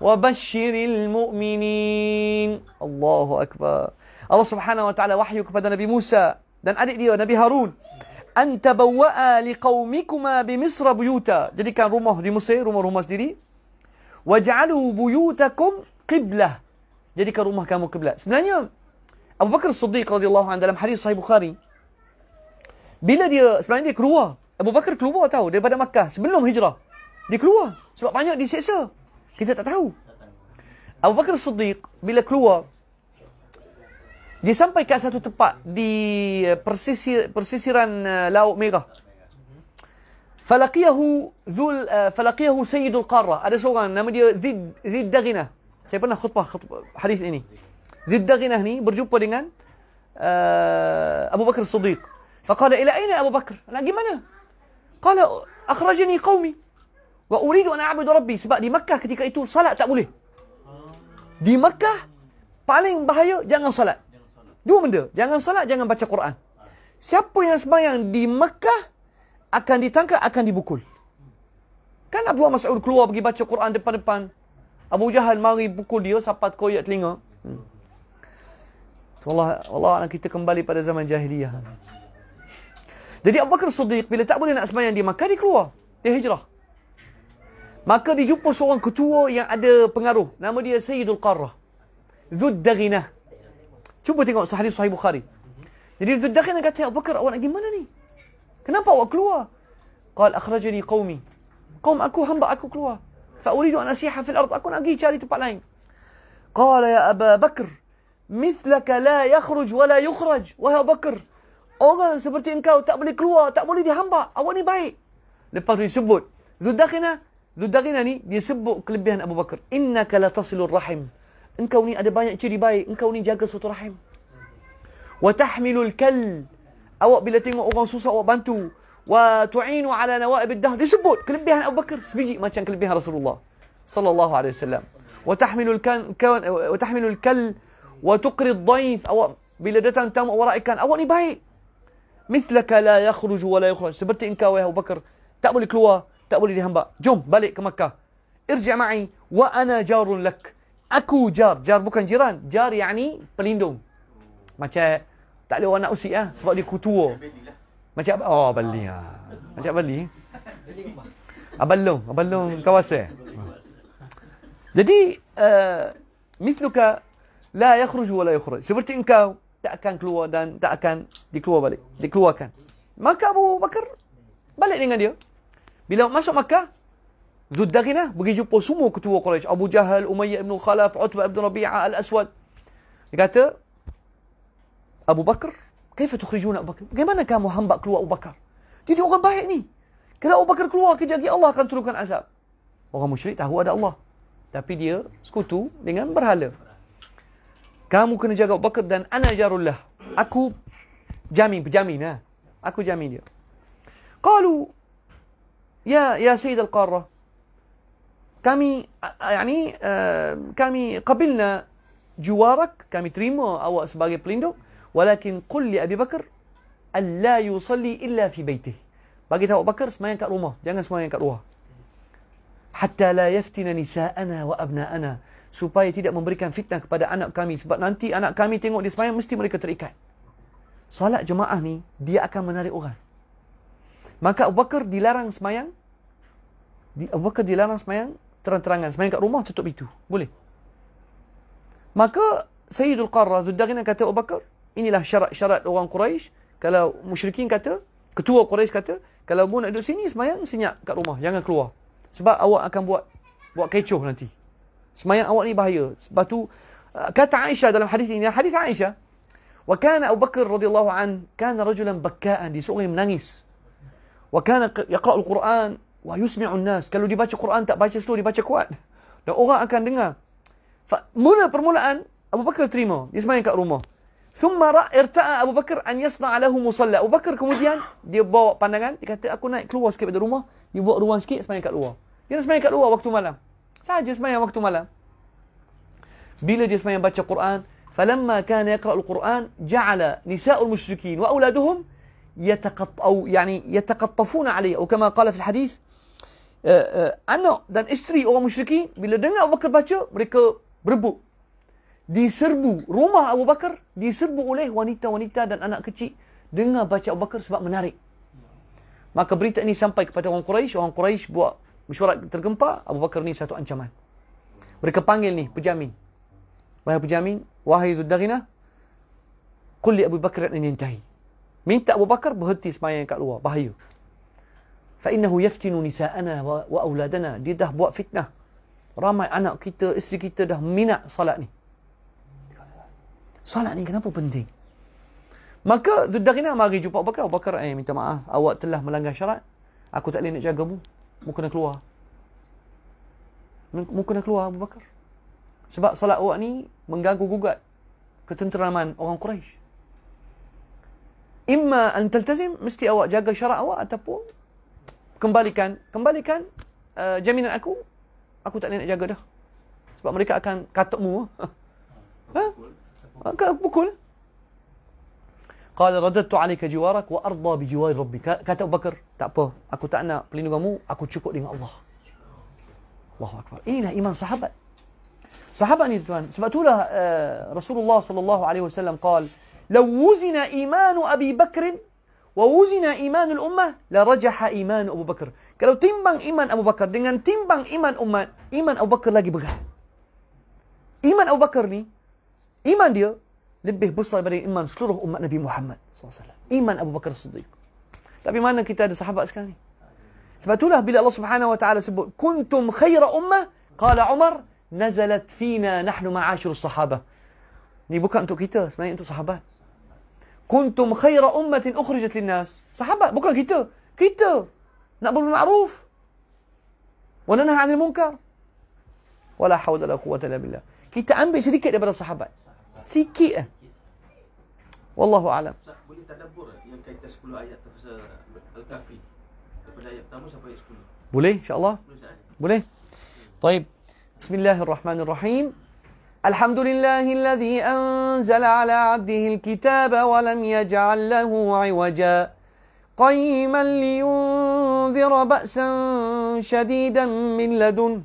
وَبَشِّرِ الْمُؤْمِنِينَ Allahu Akbar Allah subhanahu wa ta'ala wahyu kepada Nabi Musa dan adik dia Nabi Harun an tabawwa'a liqaumikuma bi Misra buyuta jadikan rumah di Mesir rumah-rumah sendiri waj'alu buyutakum qiblah jadikan rumah kamu kiblat sebenarnya Abu Bakar Siddiq radhiyallahu anhu dalam hadis Sahih Bukhari Bila dia sebenarnya dia keluar. Abu Bakar keluar tahu daripada Makkah sebelum hijrah. Dia keluar sebab banyak disiksa. Kita tak tahu. Abu Bakar Siddiq bila keluar dia sampai ke satu tempat di eh, persisir, persisiran uh, Laut Merah. Falaqiyahu Zul uh, Falaqiyahu Sayyidul Qarra. Ada seorang nama dia Zid Zid Daghina. Saya pernah khutbah, khutbah hadis ini. Zid Daghina ni berjumpa dengan uh, Abu Bakar Siddiq. Faqala ila aina Abu Bakar. Nak pergi mana? Qala akhrajani qaumi. Wa uridu an a'budu rabbi. Sebab di Mekah ketika itu salat tak boleh. Di Makkah. paling bahaya jangan salat. Dua benda. Jangan salat, jangan baca Quran. Siapa yang semayang di Makkah? akan ditangkap, akan dibukul. Kan Abdullah Mas'ud keluar pergi baca Quran depan-depan. Abu Jahal mari pukul dia, sapat koyak telinga. Hmm. Allah, Allah kita kembali pada zaman jahiliyah. Jadi Abu Bakar Siddiq bila tak boleh nak semayang di Makkah, dia keluar. Dia hijrah. Maka dia jumpa seorang ketua yang ada pengaruh. Nama dia Sayyidul Qarrah. Zuddaghinah. Cuba tengok sahadis sahih Bukhari. Jadi Zuddaghinah kata, Abu Bakar awak nak gimana ni? Kenapa awak keluar? Qal akhrajani qawmi. Qawm aku hamba aku keluar. Fa'uridu anasiha fil ard. Aku nak pergi cari tempat lain. Qala ya Aba Bakr. Mithlaka la yakhruj wa la yukhraj. Wahai Abu Bakar orang seperti engkau tak boleh keluar, tak boleh dihamba Awak ni baik. Lepas tu dia sebut, Zudakhina, Zudakhina ni dia sebut kelebihan Abu Bakar. Innaka la tasilur rahim. Engkau ni ada banyak ciri baik, engkau ni jaga satu rahim. Wa tahmilul kal. Awak bila tengok orang susah awak bantu. Wa tu'inu ala nawaib ad Dia sebut kelebihan Abu Bakar sebiji macam kelebihan Rasulullah sallallahu alaihi wasallam. Wa tahmilul kal kan, wa tahmilul kal wa tuqri ad-dayf. Awak bila datang tamu awak raikan, awak ni baik. مثلك لا يخرج ولا يخرج سبرتي انكا يا ابو بكر تأبو لي كلوا تأبو لي هنبا جم بالك مكة ارجع معي وانا جار لك اكو جار جار بكن جيران جار يعني بليندوم ما شاء تعالي وانا اسي اه سبق لي كتوة ما شاء اه بلي ما شاء بلي ابلوم ابلوم كواسع جدي مثلك لا يخرج ولا يخرج سبرتي انكاو tak akan keluar dan tak akan dikeluar balik. Dikeluarkan. Maka Abu Bakar balik dengan dia. Bila masuk Makkah, Zuddaghinah pergi jumpa semua ketua Quraisy. Abu Jahal, Umayyah ibn Khalaf, Utbah ibn Rabi'ah, Al-Aswad. Dia kata, Abu Bakar, kaifa tukhrijuna Abu Bakar? Bagaimana kamu hamba keluar Abu Bakar? Jadi orang baik ni. Kalau Abu Bakar keluar, kejap lagi Allah akan turunkan azab. Orang musyrik tahu ada Allah. Tapi dia sekutu dengan berhala. كان ممكن يجي ابو بكر dan انا جار له اكو جامين بجامين اكو جامين يا. قالوا يا يا سيد القاره كامي يعني كامي قبلنا جوارك كامي تريمو او سباغي بليندو ولكن قل لابي بكر الا يصلي الا في بيته bagi tahu Bakar semayang kat rumah jangan semayang kat luar hatta la yaftina nisa'ana wa abna'ana supaya tidak memberikan fitnah kepada anak kami sebab nanti anak kami tengok dia semayang mesti mereka terikat solat jemaah ni dia akan menarik orang maka Abu Bakar dilarang semayang Abu Bakar dilarang semayang terang-terangan semayang kat rumah tutup itu boleh maka Sayyidul Qarra Zuddaghina kata Abu Bakar inilah syarat-syarat orang Quraisy kalau musyrikin kata ketua Quraisy kata kalau mu nak duduk sini semayang senyap kat rumah jangan keluar sebab awak akan buat buat kecoh nanti Semayang awak ni bahaya. Sebab tu uh, kata Aisyah dalam hadis ini, hadis Aisyah, "Wa kana Abu Bakar radhiyallahu an kana rajulan bakaan di seorang yang menangis. Wa kana yaqra' al-Quran wa yusmi'u an-nas." Kalau dibaca Quran tak baca slow, dibaca kuat. Dan orang akan dengar. Fa, mula permulaan Abu Bakar terima. Dia semayang kat rumah. Thumma ra'irta'a Abu Bakar an yasna' lahu musalla. Abu Bakar kemudian dia bawa pandangan, dia kata aku naik keluar sikit dari rumah, dia buat ruang sikit semayang kat luar. Dia nak semayang kat luar waktu malam. Saja sembahyang waktu malam. Bila dia sembahyang baca Quran, falamma kana yaqra al-Quran ja'ala nisa'ul musyrikin wa auladuhum yataqattau yani yataqattafuna alayhi atau kama qala fil hadis eh, eh, anak dan isteri orang musyriki bila dengar Abu Bakar baca mereka berebut diserbu rumah Abu Bakar diserbu oleh wanita-wanita dan anak kecil dengar baca Abu Bakar sebab menarik maka berita ini sampai kepada orang Quraisy orang Quraisy buat mesyuarat tergempar, Abu Bakar ni satu ancaman. Mereka panggil ni pejamin. Wahai pejamin, wahai Zuddagina, qul Abu Bakar ni yantahi. Minta Abu Bakar berhenti semayang kat luar, bahaya. Fa'innahu yaftinu nisa'ana wa, wa auladana. Dia dah buat fitnah. Ramai anak kita, isteri kita dah minat salat ni. Salat ni kenapa penting? Maka Zuddagina mari jumpa Abu Bakar. Abu Bakar ayah eh, minta maaf. Awak telah melanggar syarat. Aku tak boleh nak jaga mu mu kena keluar. Mu kena keluar Abu Bakar. Sebab solat awak ni mengganggu gugat ketenteraman orang Quraisy. Ima, an taltazim mesti awak jaga syarat awak ataupun kembalikan kembalikan uh, jaminan aku aku tak nak jaga dah. Sebab mereka akan katuk mu. (laughs) ha? ha? Akan pukul. Qala radadtu alayka jiwarak wa arda bi jiwar rabbik. Kata Abu Bakar, tak apa, aku tak nak pelindunganmu, aku cukup dengan Allah. Allahu akbar. Inilah iman sahabat. Sahabat ni tuan, sebab itulah uh, Rasulullah sallallahu alaihi wasallam qal, "Law wuzina iman Abi Bakr wa wuzina iman al-ummah, la rajaha iman Abu Bakar." Kalau timbang iman Abu Bakar dengan timbang iman umat, iman Abu Bakar lagi berat. Iman Abu Bakar ni iman dia لبه بصة بني إيمان شلوره أمة نبي محمد صلى الله عليه وسلم إيمان أبو بكر الصديق طب إيمان كتاب صحابة أسكاني سبتوا له بلي الله سبحانه وتعالى سبه كنتم خير أمة قال عمر نزلت فينا نحن معاشر الصحابة نبوك أنتو كتاب اسمعي أنتو صحابات كنتم خير أمة أخرجت للناس صحابة بكا كتاب كتاب نأمر بالمعروف وننهى عن المنكر ولا حول ولا قوة إلا بالله كتاب أنبي شريكة لبرا الصحابات sikit ah. Wallahu alam. Boleh tadabbur yang kaitan 10 ayat tafsir Al-Kahfi. Daripada ayat pertama sampai ayat 10. Boleh insya-Allah? Boleh. طيب بسم الله الرحمن الرحيم الحمد لله الذي أنزل على عبده الكتاب ولم يجعل له عوجا قيما لينذر بأسا شديدا من لدنه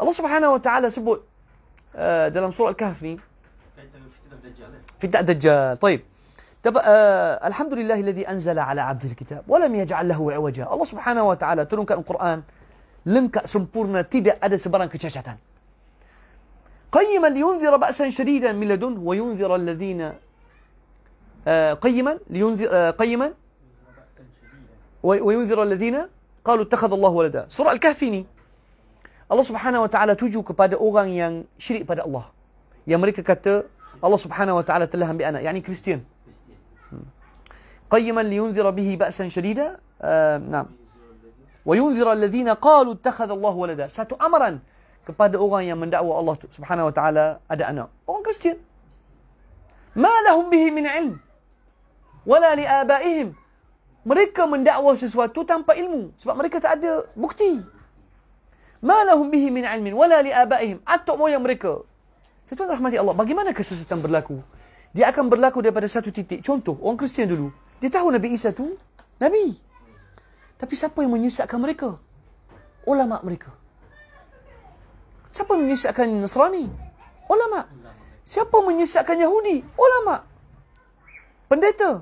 الله سبحانه وتعالى سبوا آه، دلم سورة الكهف مين؟ في الدجال. في الدجال طيب تب... آه الحمد لله الذي أنزل على عبد الكتاب ولم يجعل له عوجا الله سبحانه وتعالى تلنك القرآن لنك سمبورنا تدا أدى سبرا كشاشتان قيما لينذر بأسا شديدا من لدن وينذر الذين آه قيما لينذر آه قيما وينذر الذين قالوا اتخذ الله ولدا سورة الكهفيني Allah Subhanahu wa taala tuju kepada orang yang syirik pada Allah. Yang mereka kata Allah Subhanahu wa taala telah ambil anak, yakni Kristian. Hmm. Qayyiman liyunzir bihi ba'san shadida. Um, naam. Wa yunzir alladhina qalu ittakhadha Allah walada. Satu amaran kepada orang yang mendakwa Allah Subhanahu wa taala ada anak. Orang Kristian. Ma lahum bihi min ilm wala li abaihim. Mereka mendakwa sesuatu tanpa ilmu sebab mereka tak ada bukti. Ma lahum bihi min ilmin wala li abaihim atuk moyang mereka. Saya rahmati Allah. Bagaimana kesesatan berlaku? Dia akan berlaku daripada satu titik. Contoh orang Kristian dulu. Dia tahu Nabi Isa tu nabi. Tapi siapa yang menyesatkan mereka? Ulama mereka. Siapa yang menyesatkan Nasrani? Ulama. Siapa menyesatkan Yahudi? Ulama. Pendeta.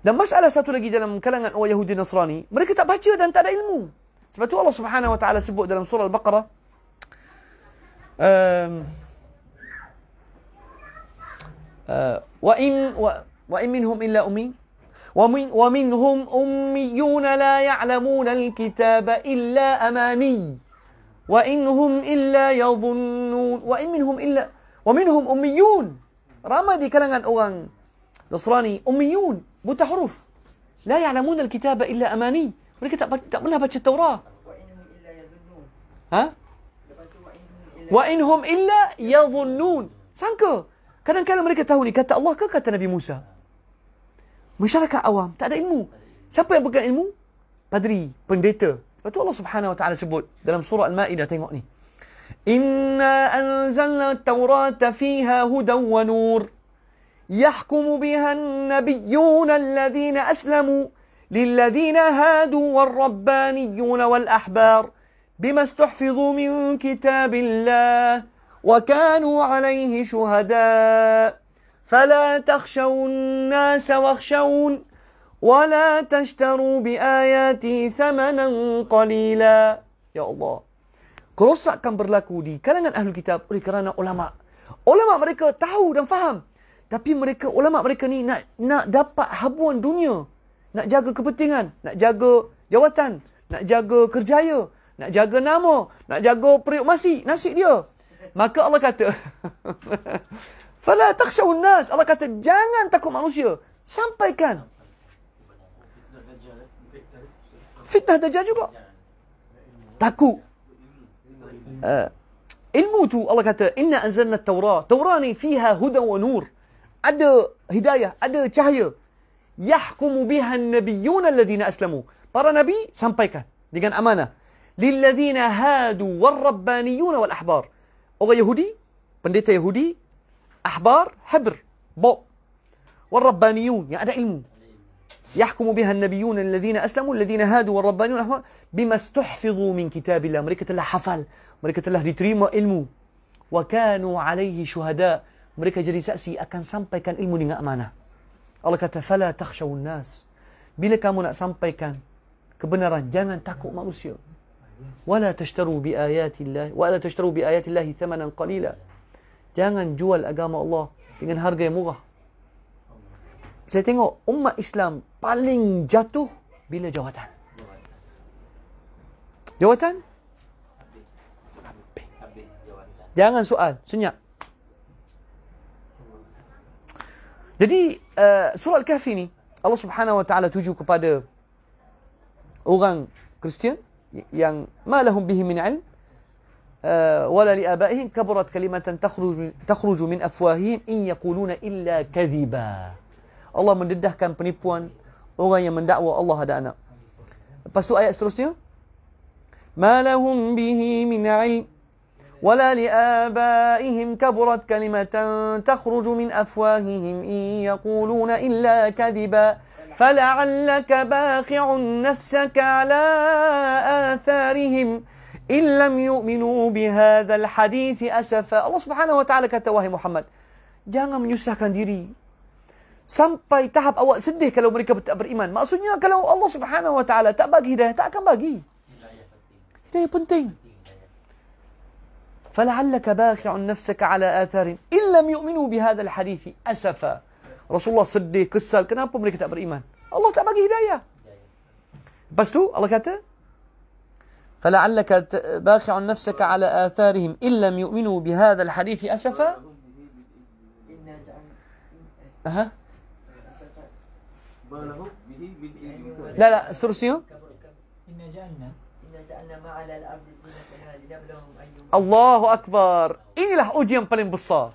Dan masalah satu lagi dalam kalangan orang Yahudi Nasrani, mereka tak baca dan tak ada ilmu. سبت الله سبحانه وتعالى سبوا دلنا سورة البقرة أم آه، وإن وإن منهم إلا أمي ومن ومنهم أميون لا يعلمون الكتاب إلا أماني وإن هم إلا يظنون وإن منهم إلا ومنهم أميون رمادي دي كلاغان أوغان نصراني أميون متحرف لا يعلمون الكتاب إلا أماني Mereka tak tak pernah baca Taurat. Ha? Wa inhum illa yadhunnun. Sangka. Kadang-kadang mereka tahu ni kata Allah ke kata Nabi Musa. Masyarakat awam tak ada ilmu. Siapa yang pegang ilmu? Padri, pendeta. Sebab tu Allah Subhanahu Wa Taala sebut dalam surah Al-Maidah tengok ni. Inna anzalna Taurata fiha hudan wa nur. Yahkumu biha an-nabiyyuna alladhina aslamu للذين هادوا والربانيون والأحبار بما استحفظوا من كتاب الله وكانوا عليه شهداء فلا تخشوا الناس واخشون ولا تشتروا بآياتي ثمنا قليلا يا الله kerusakan berlaku di kalangan ahli kitab oleh kerana ulama. Ulama mereka tahu dan faham. Tapi mereka ulama mereka ni nak nak dapat habuan dunia. nak jaga kepentingan, nak jaga jawatan, nak jaga kerjaya, nak jaga nama, nak jaga periuk masih, nasib dia. Maka Allah kata, (laughs) Fala takhsyahun nas. Allah kata, jangan takut manusia. Sampaikan. Fitnah dajjal juga. Takut. Uh, ilmu tu Allah kata, Inna anzalna Taurah. Taurah ni fiha huda wa nur. Ada hidayah, ada cahaya. يحكم بها النبيون الذين أسلموا برا نبي دي ديغان أمانة للذين هادوا والربانيون والأحبار أغا يهودي بنديتا يهودي أحبار حبر بو والربانيون يعني هذا علم يحكم بها النبيون الذين أسلموا الذين هادوا والربانيون والأحبار بما استحفظوا من كتاب الله مريكة الله حفل مريكة الله ريتريما علمه وكانوا عليه شهداء مريكة جريسة جريساسي أكان سامبايكا علمه لنغا أمانه Allah kata fala takhshawun nas. Bila kamu nak sampaikan kebenaran jangan takut manusia. Wala tashtaru bi ayati Allah wala tashtaru bi ayati Allah thamanan qalila. Jangan jual agama Allah dengan harga yang murah. Saya tengok umat Islam paling jatuh bila jawatan. Jawatan? Jangan soal, senyap. Jadi uh, surah Al-Kahfi ni Allah Subhanahu Wa Taala tuju kepada orang Kristian yang ma lahum bihi min ilm uh, wala li abaihim kabarat kalimatan takhruj takhruju min afwahihim in yaquluna illa kadhiba. Allah mendedahkan penipuan orang yang mendakwa Allah ada anak. Lepas tu ayat seterusnya ma lahum bihi min ilm ولا لآبائهم كبرت كلمة تخرج من أفواههم إن يقولون إلا كذبا فلعلك باخع نفسك على آثارهم إن لم يؤمنوا بهذا الحديث أسفا Allah subhanahu wa ta'ala kata wahai Muhammad Jangan menyusahkan diri Sampai tahap awak sedih kalau mereka beriman Maksudnya kalau Allah subhanahu wa ta'ala tak bagi hidayah Tak akan bagi Hidayah penting فلعلك باخع نفسك على آثارهم إن لم يؤمنوا بهذا الحديث أسفا رسول الله kesal. قصة mereka من كتاب الإيمان الله bagi هداية بس تو الله kata, فَلَعَلَّكَ بَاخِعُ نَفْسَكَ عَلَى آثَارِهِمْ إِنْ لَمْ يُؤْمِنُوا بِهَذَا الْحَدِيثِ أَسَفًا أها لا لا استرسيهم إنا جعلنا إنا جعلنا ما على الأرض الله أكبر إني لح أجيم بلين بصا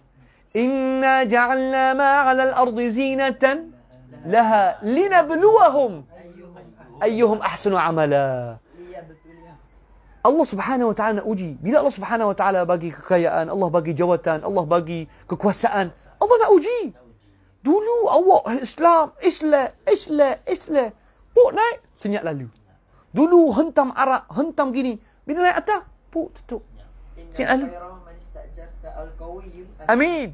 إنا جعلنا ما على الأرض زينة لها لنبلوهم أيهم أحسن عملا الله سبحانه وتعالى أجي بلا الله سبحانه وتعالى باقي كيان الله باقي جوتان الله باقي ككوسان الله أجي دولو الله إسلام إسلا إسلا إسلا بو ناي سنيا لالو دولو هنتم عرا هنتم جيني بلا أتا بو تتو Sini alu. Amin.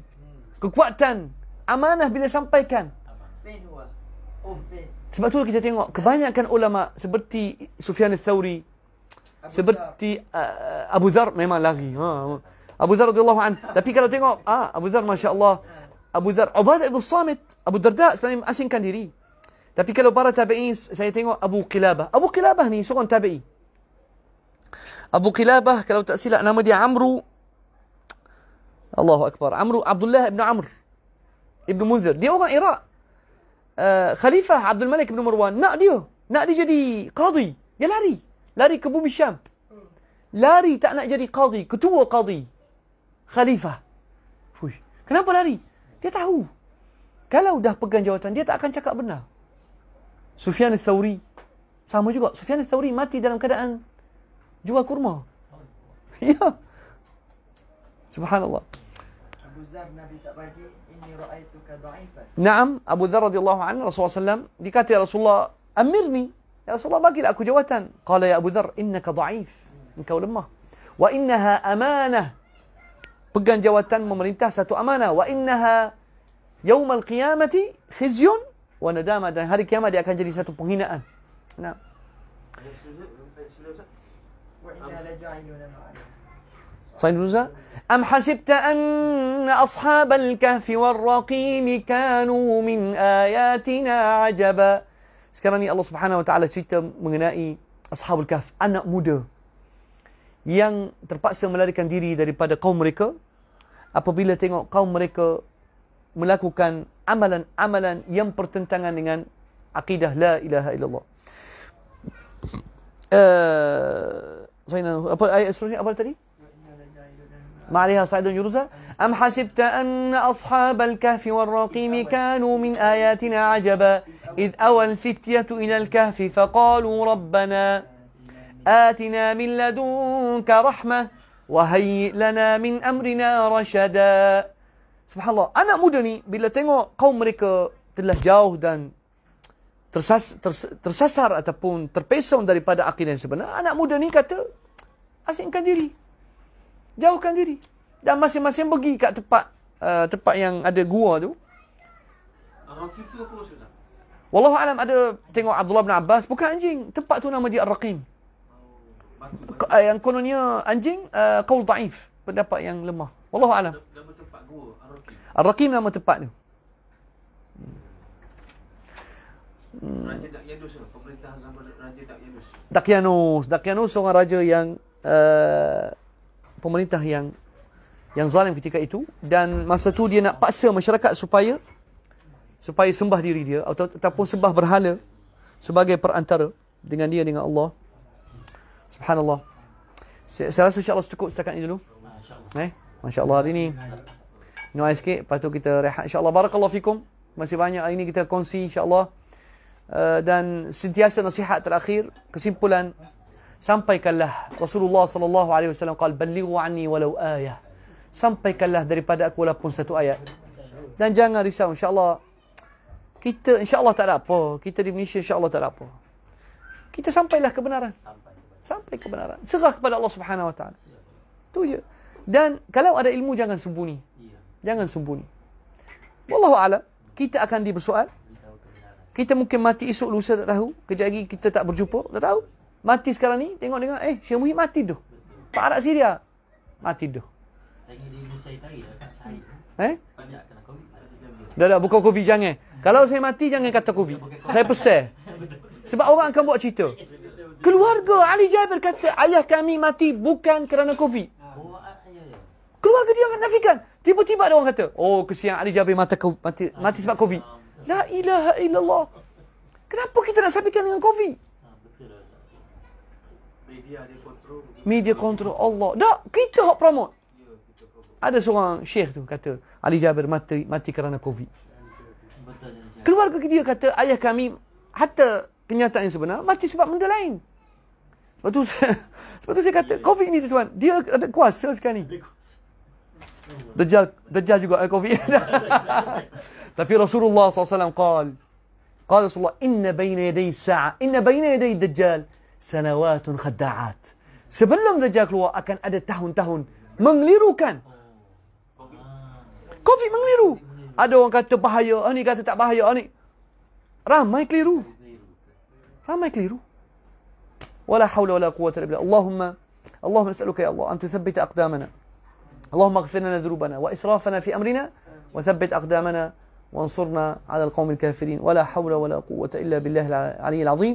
Kekuatan. Amanah bila sampaikan. Sebab tu kita tengok kebanyakan ulama seperti Sufyan al-Thawri. Seperti uh, Abu Zar memang lari. Ha, ha. Abu Zar radhiyallahu an. Tapi kalau tengok ah Abu Zar masya-Allah. Abu Zar Ubadah bin Samit, Abu Darda sebenarnya mengasingkan diri. Tapi kalau para tabi'in saya tengok Abu Qilabah. Abu Qilabah ni seorang tabi'i. Abu Kilabah kalau tak silap nama dia Amru Allahu Akbar Amru Abdullah ibn Amr ibn Munzir dia orang Iraq uh, Khalifah Abdul Malik ibn Marwan nak dia nak dia jadi qadi dia lari lari ke bumi Syam lari tak nak jadi qadi ketua qadi Khalifah Fui. kenapa lari dia tahu kalau dah pegang jawatan dia tak akan cakap benar Sufyan al-Thawri sama juga Sufyan al-Thawri mati dalam keadaan جوا كرمة يا سبحان الله ابو ذر اني رايتك ضعيفا نعم أبو ذر رضي الله عنه رسول الله صلى الله عليه وسلم يا رسول الله أمرني يا رسول الله باقي لأكو جوة قال يا أبو ذر إنك ضعيف إنك ولما وإنها أمانة بقان جوة ممرين تحسات أمانة وإنها يوم القيامة خزي وندامة هذه كيامة دي أكان جريسات بهناء نعم صحيح جوزة أم حسبت أن أصحاب الكهف والرقيم كانوا min ayatina عجبا Sekarang ni Allah Subhanahu Wa Taala cerita mengenai Ashabul Kahf, anak muda yang terpaksa melarikan diri daripada kaum mereka apabila tengok kaum mereka melakukan amalan-amalan yang pertentangan dengan aqidah la ilaha illallah. Eh, فإن أي أبل تري ما عليها صعيد يرزى أم حسبت أن أصحاب الكهف والرقيم كانوا من آياتنا عجبا إذ أوى الفتية إلى الكهف فقالوا ربنا آتنا من لدنك رحمة وهيئ لنا من أمرنا رشدا سبحان الله أنا مدني بلا bila قوم ريك تله جاوه دان dan tersas, ters, tersasar ataupun terpesong daripada akidah yang sebenar anak muda ni kata asingkan diri. Jauhkan diri. Dan masing-masing pergi ke tempat uh, tempat yang ada gua tu. Wallahu alam ada tengok Abdullah bin Abbas bukan anjing tempat tu nama dia Ar-Raqim. Uh, yang kononnya anjing uh, qaul dhaif pendapat yang lemah. Wallahu alam. Nama tempat Ar-Raqim nama tempat tu. Hmm. Raja Dakyanus, pemerintahan zaman Raja Dakyanus. Dakyanus, Dakyanus seorang raja yang uh, pemerintah yang yang zalim ketika itu dan masa tu dia nak paksa masyarakat supaya supaya sembah diri dia atau ataupun sembah berhala sebagai perantara dengan dia dengan Allah. Subhanallah. Saya, saya rasa insyaAllah cukup setakat ini dulu. Eh, masyaAllah allah hari ni. Nuai sikit lepas tu kita rehat InsyaAllah allah Barakallahu fikum. Masih banyak hari ini kita kongsi InsyaAllah Uh, dan sentiasa nasihat terakhir kesimpulan sampaikanlah Rasulullah sallallahu alaihi wasallam qala ballighu anni walau ayah sampaikanlah daripada aku walaupun satu ayat dan jangan risau insyaallah kita insyaallah tak ada apa kita di Malaysia insyaallah tak ada apa kita sampailah kebenaran sampai kebenaran serah kepada Allah Subhanahu wa taala tu je dan kalau ada ilmu jangan sembunyi jangan sembunyi wallahu alam kita akan dibersoal kita mungkin mati esok lusa tak tahu kejap lagi kita tak berjumpa tak tahu mati sekarang ni tengok dengar eh Syekh Muhyiddin mati tu Pak Arab Syria mati tu eh dah dah buka covid jangan kalau saya mati jangan kata covid saya pesan sebab orang akan buat cerita keluarga Ali Jaber kata ayah kami mati bukan kerana covid ah. Oh, ah, ya, ya. keluarga dia akan nafikan tiba-tiba ada orang kata oh kesian Ali Jaber mati, mati, mati sebab covid ah, ya, la ilaha illallah kenapa kita nak sabitkan dengan covid media dia kontrol Allah dak kita hok ya, promote ada seorang syekh tu kata Ali Jaber mati mati kerana covid keluarga dia kata ayah kami hatta kenyataan yang sebenar mati sebab benda lain sebab tu (laughs) sebab tu saya kata ya, ya. covid ni tuan dia ada kuasa sekarang ni Dajjal, Dajjal juga eh, COVID. (laughs) Tapi Rasulullah SAW kata, kata Rasulullah, inna bayna yadai sa'a, inna bayna yadai Dajjal. سنوات خداعات sebelum sejak keluar akan ada tahun-tahun menglirukan. Covid mengeliru. Ada orang kata bahaya, ah, ni kata tak bahaya, ah, ni. Ramai keliru. Ramai keliru. Wala hawla wala quwwata illa billah. Allahumma اللهم نسألك يا الله أن تثبت أقدامنا اللهم اغفر لنا ذنوبنا وإسرافنا في أمرنا وثبت أقدامنا وانصرنا على القوم الكافرين ولا حول ولا قوة إلا بالله العلي العظيم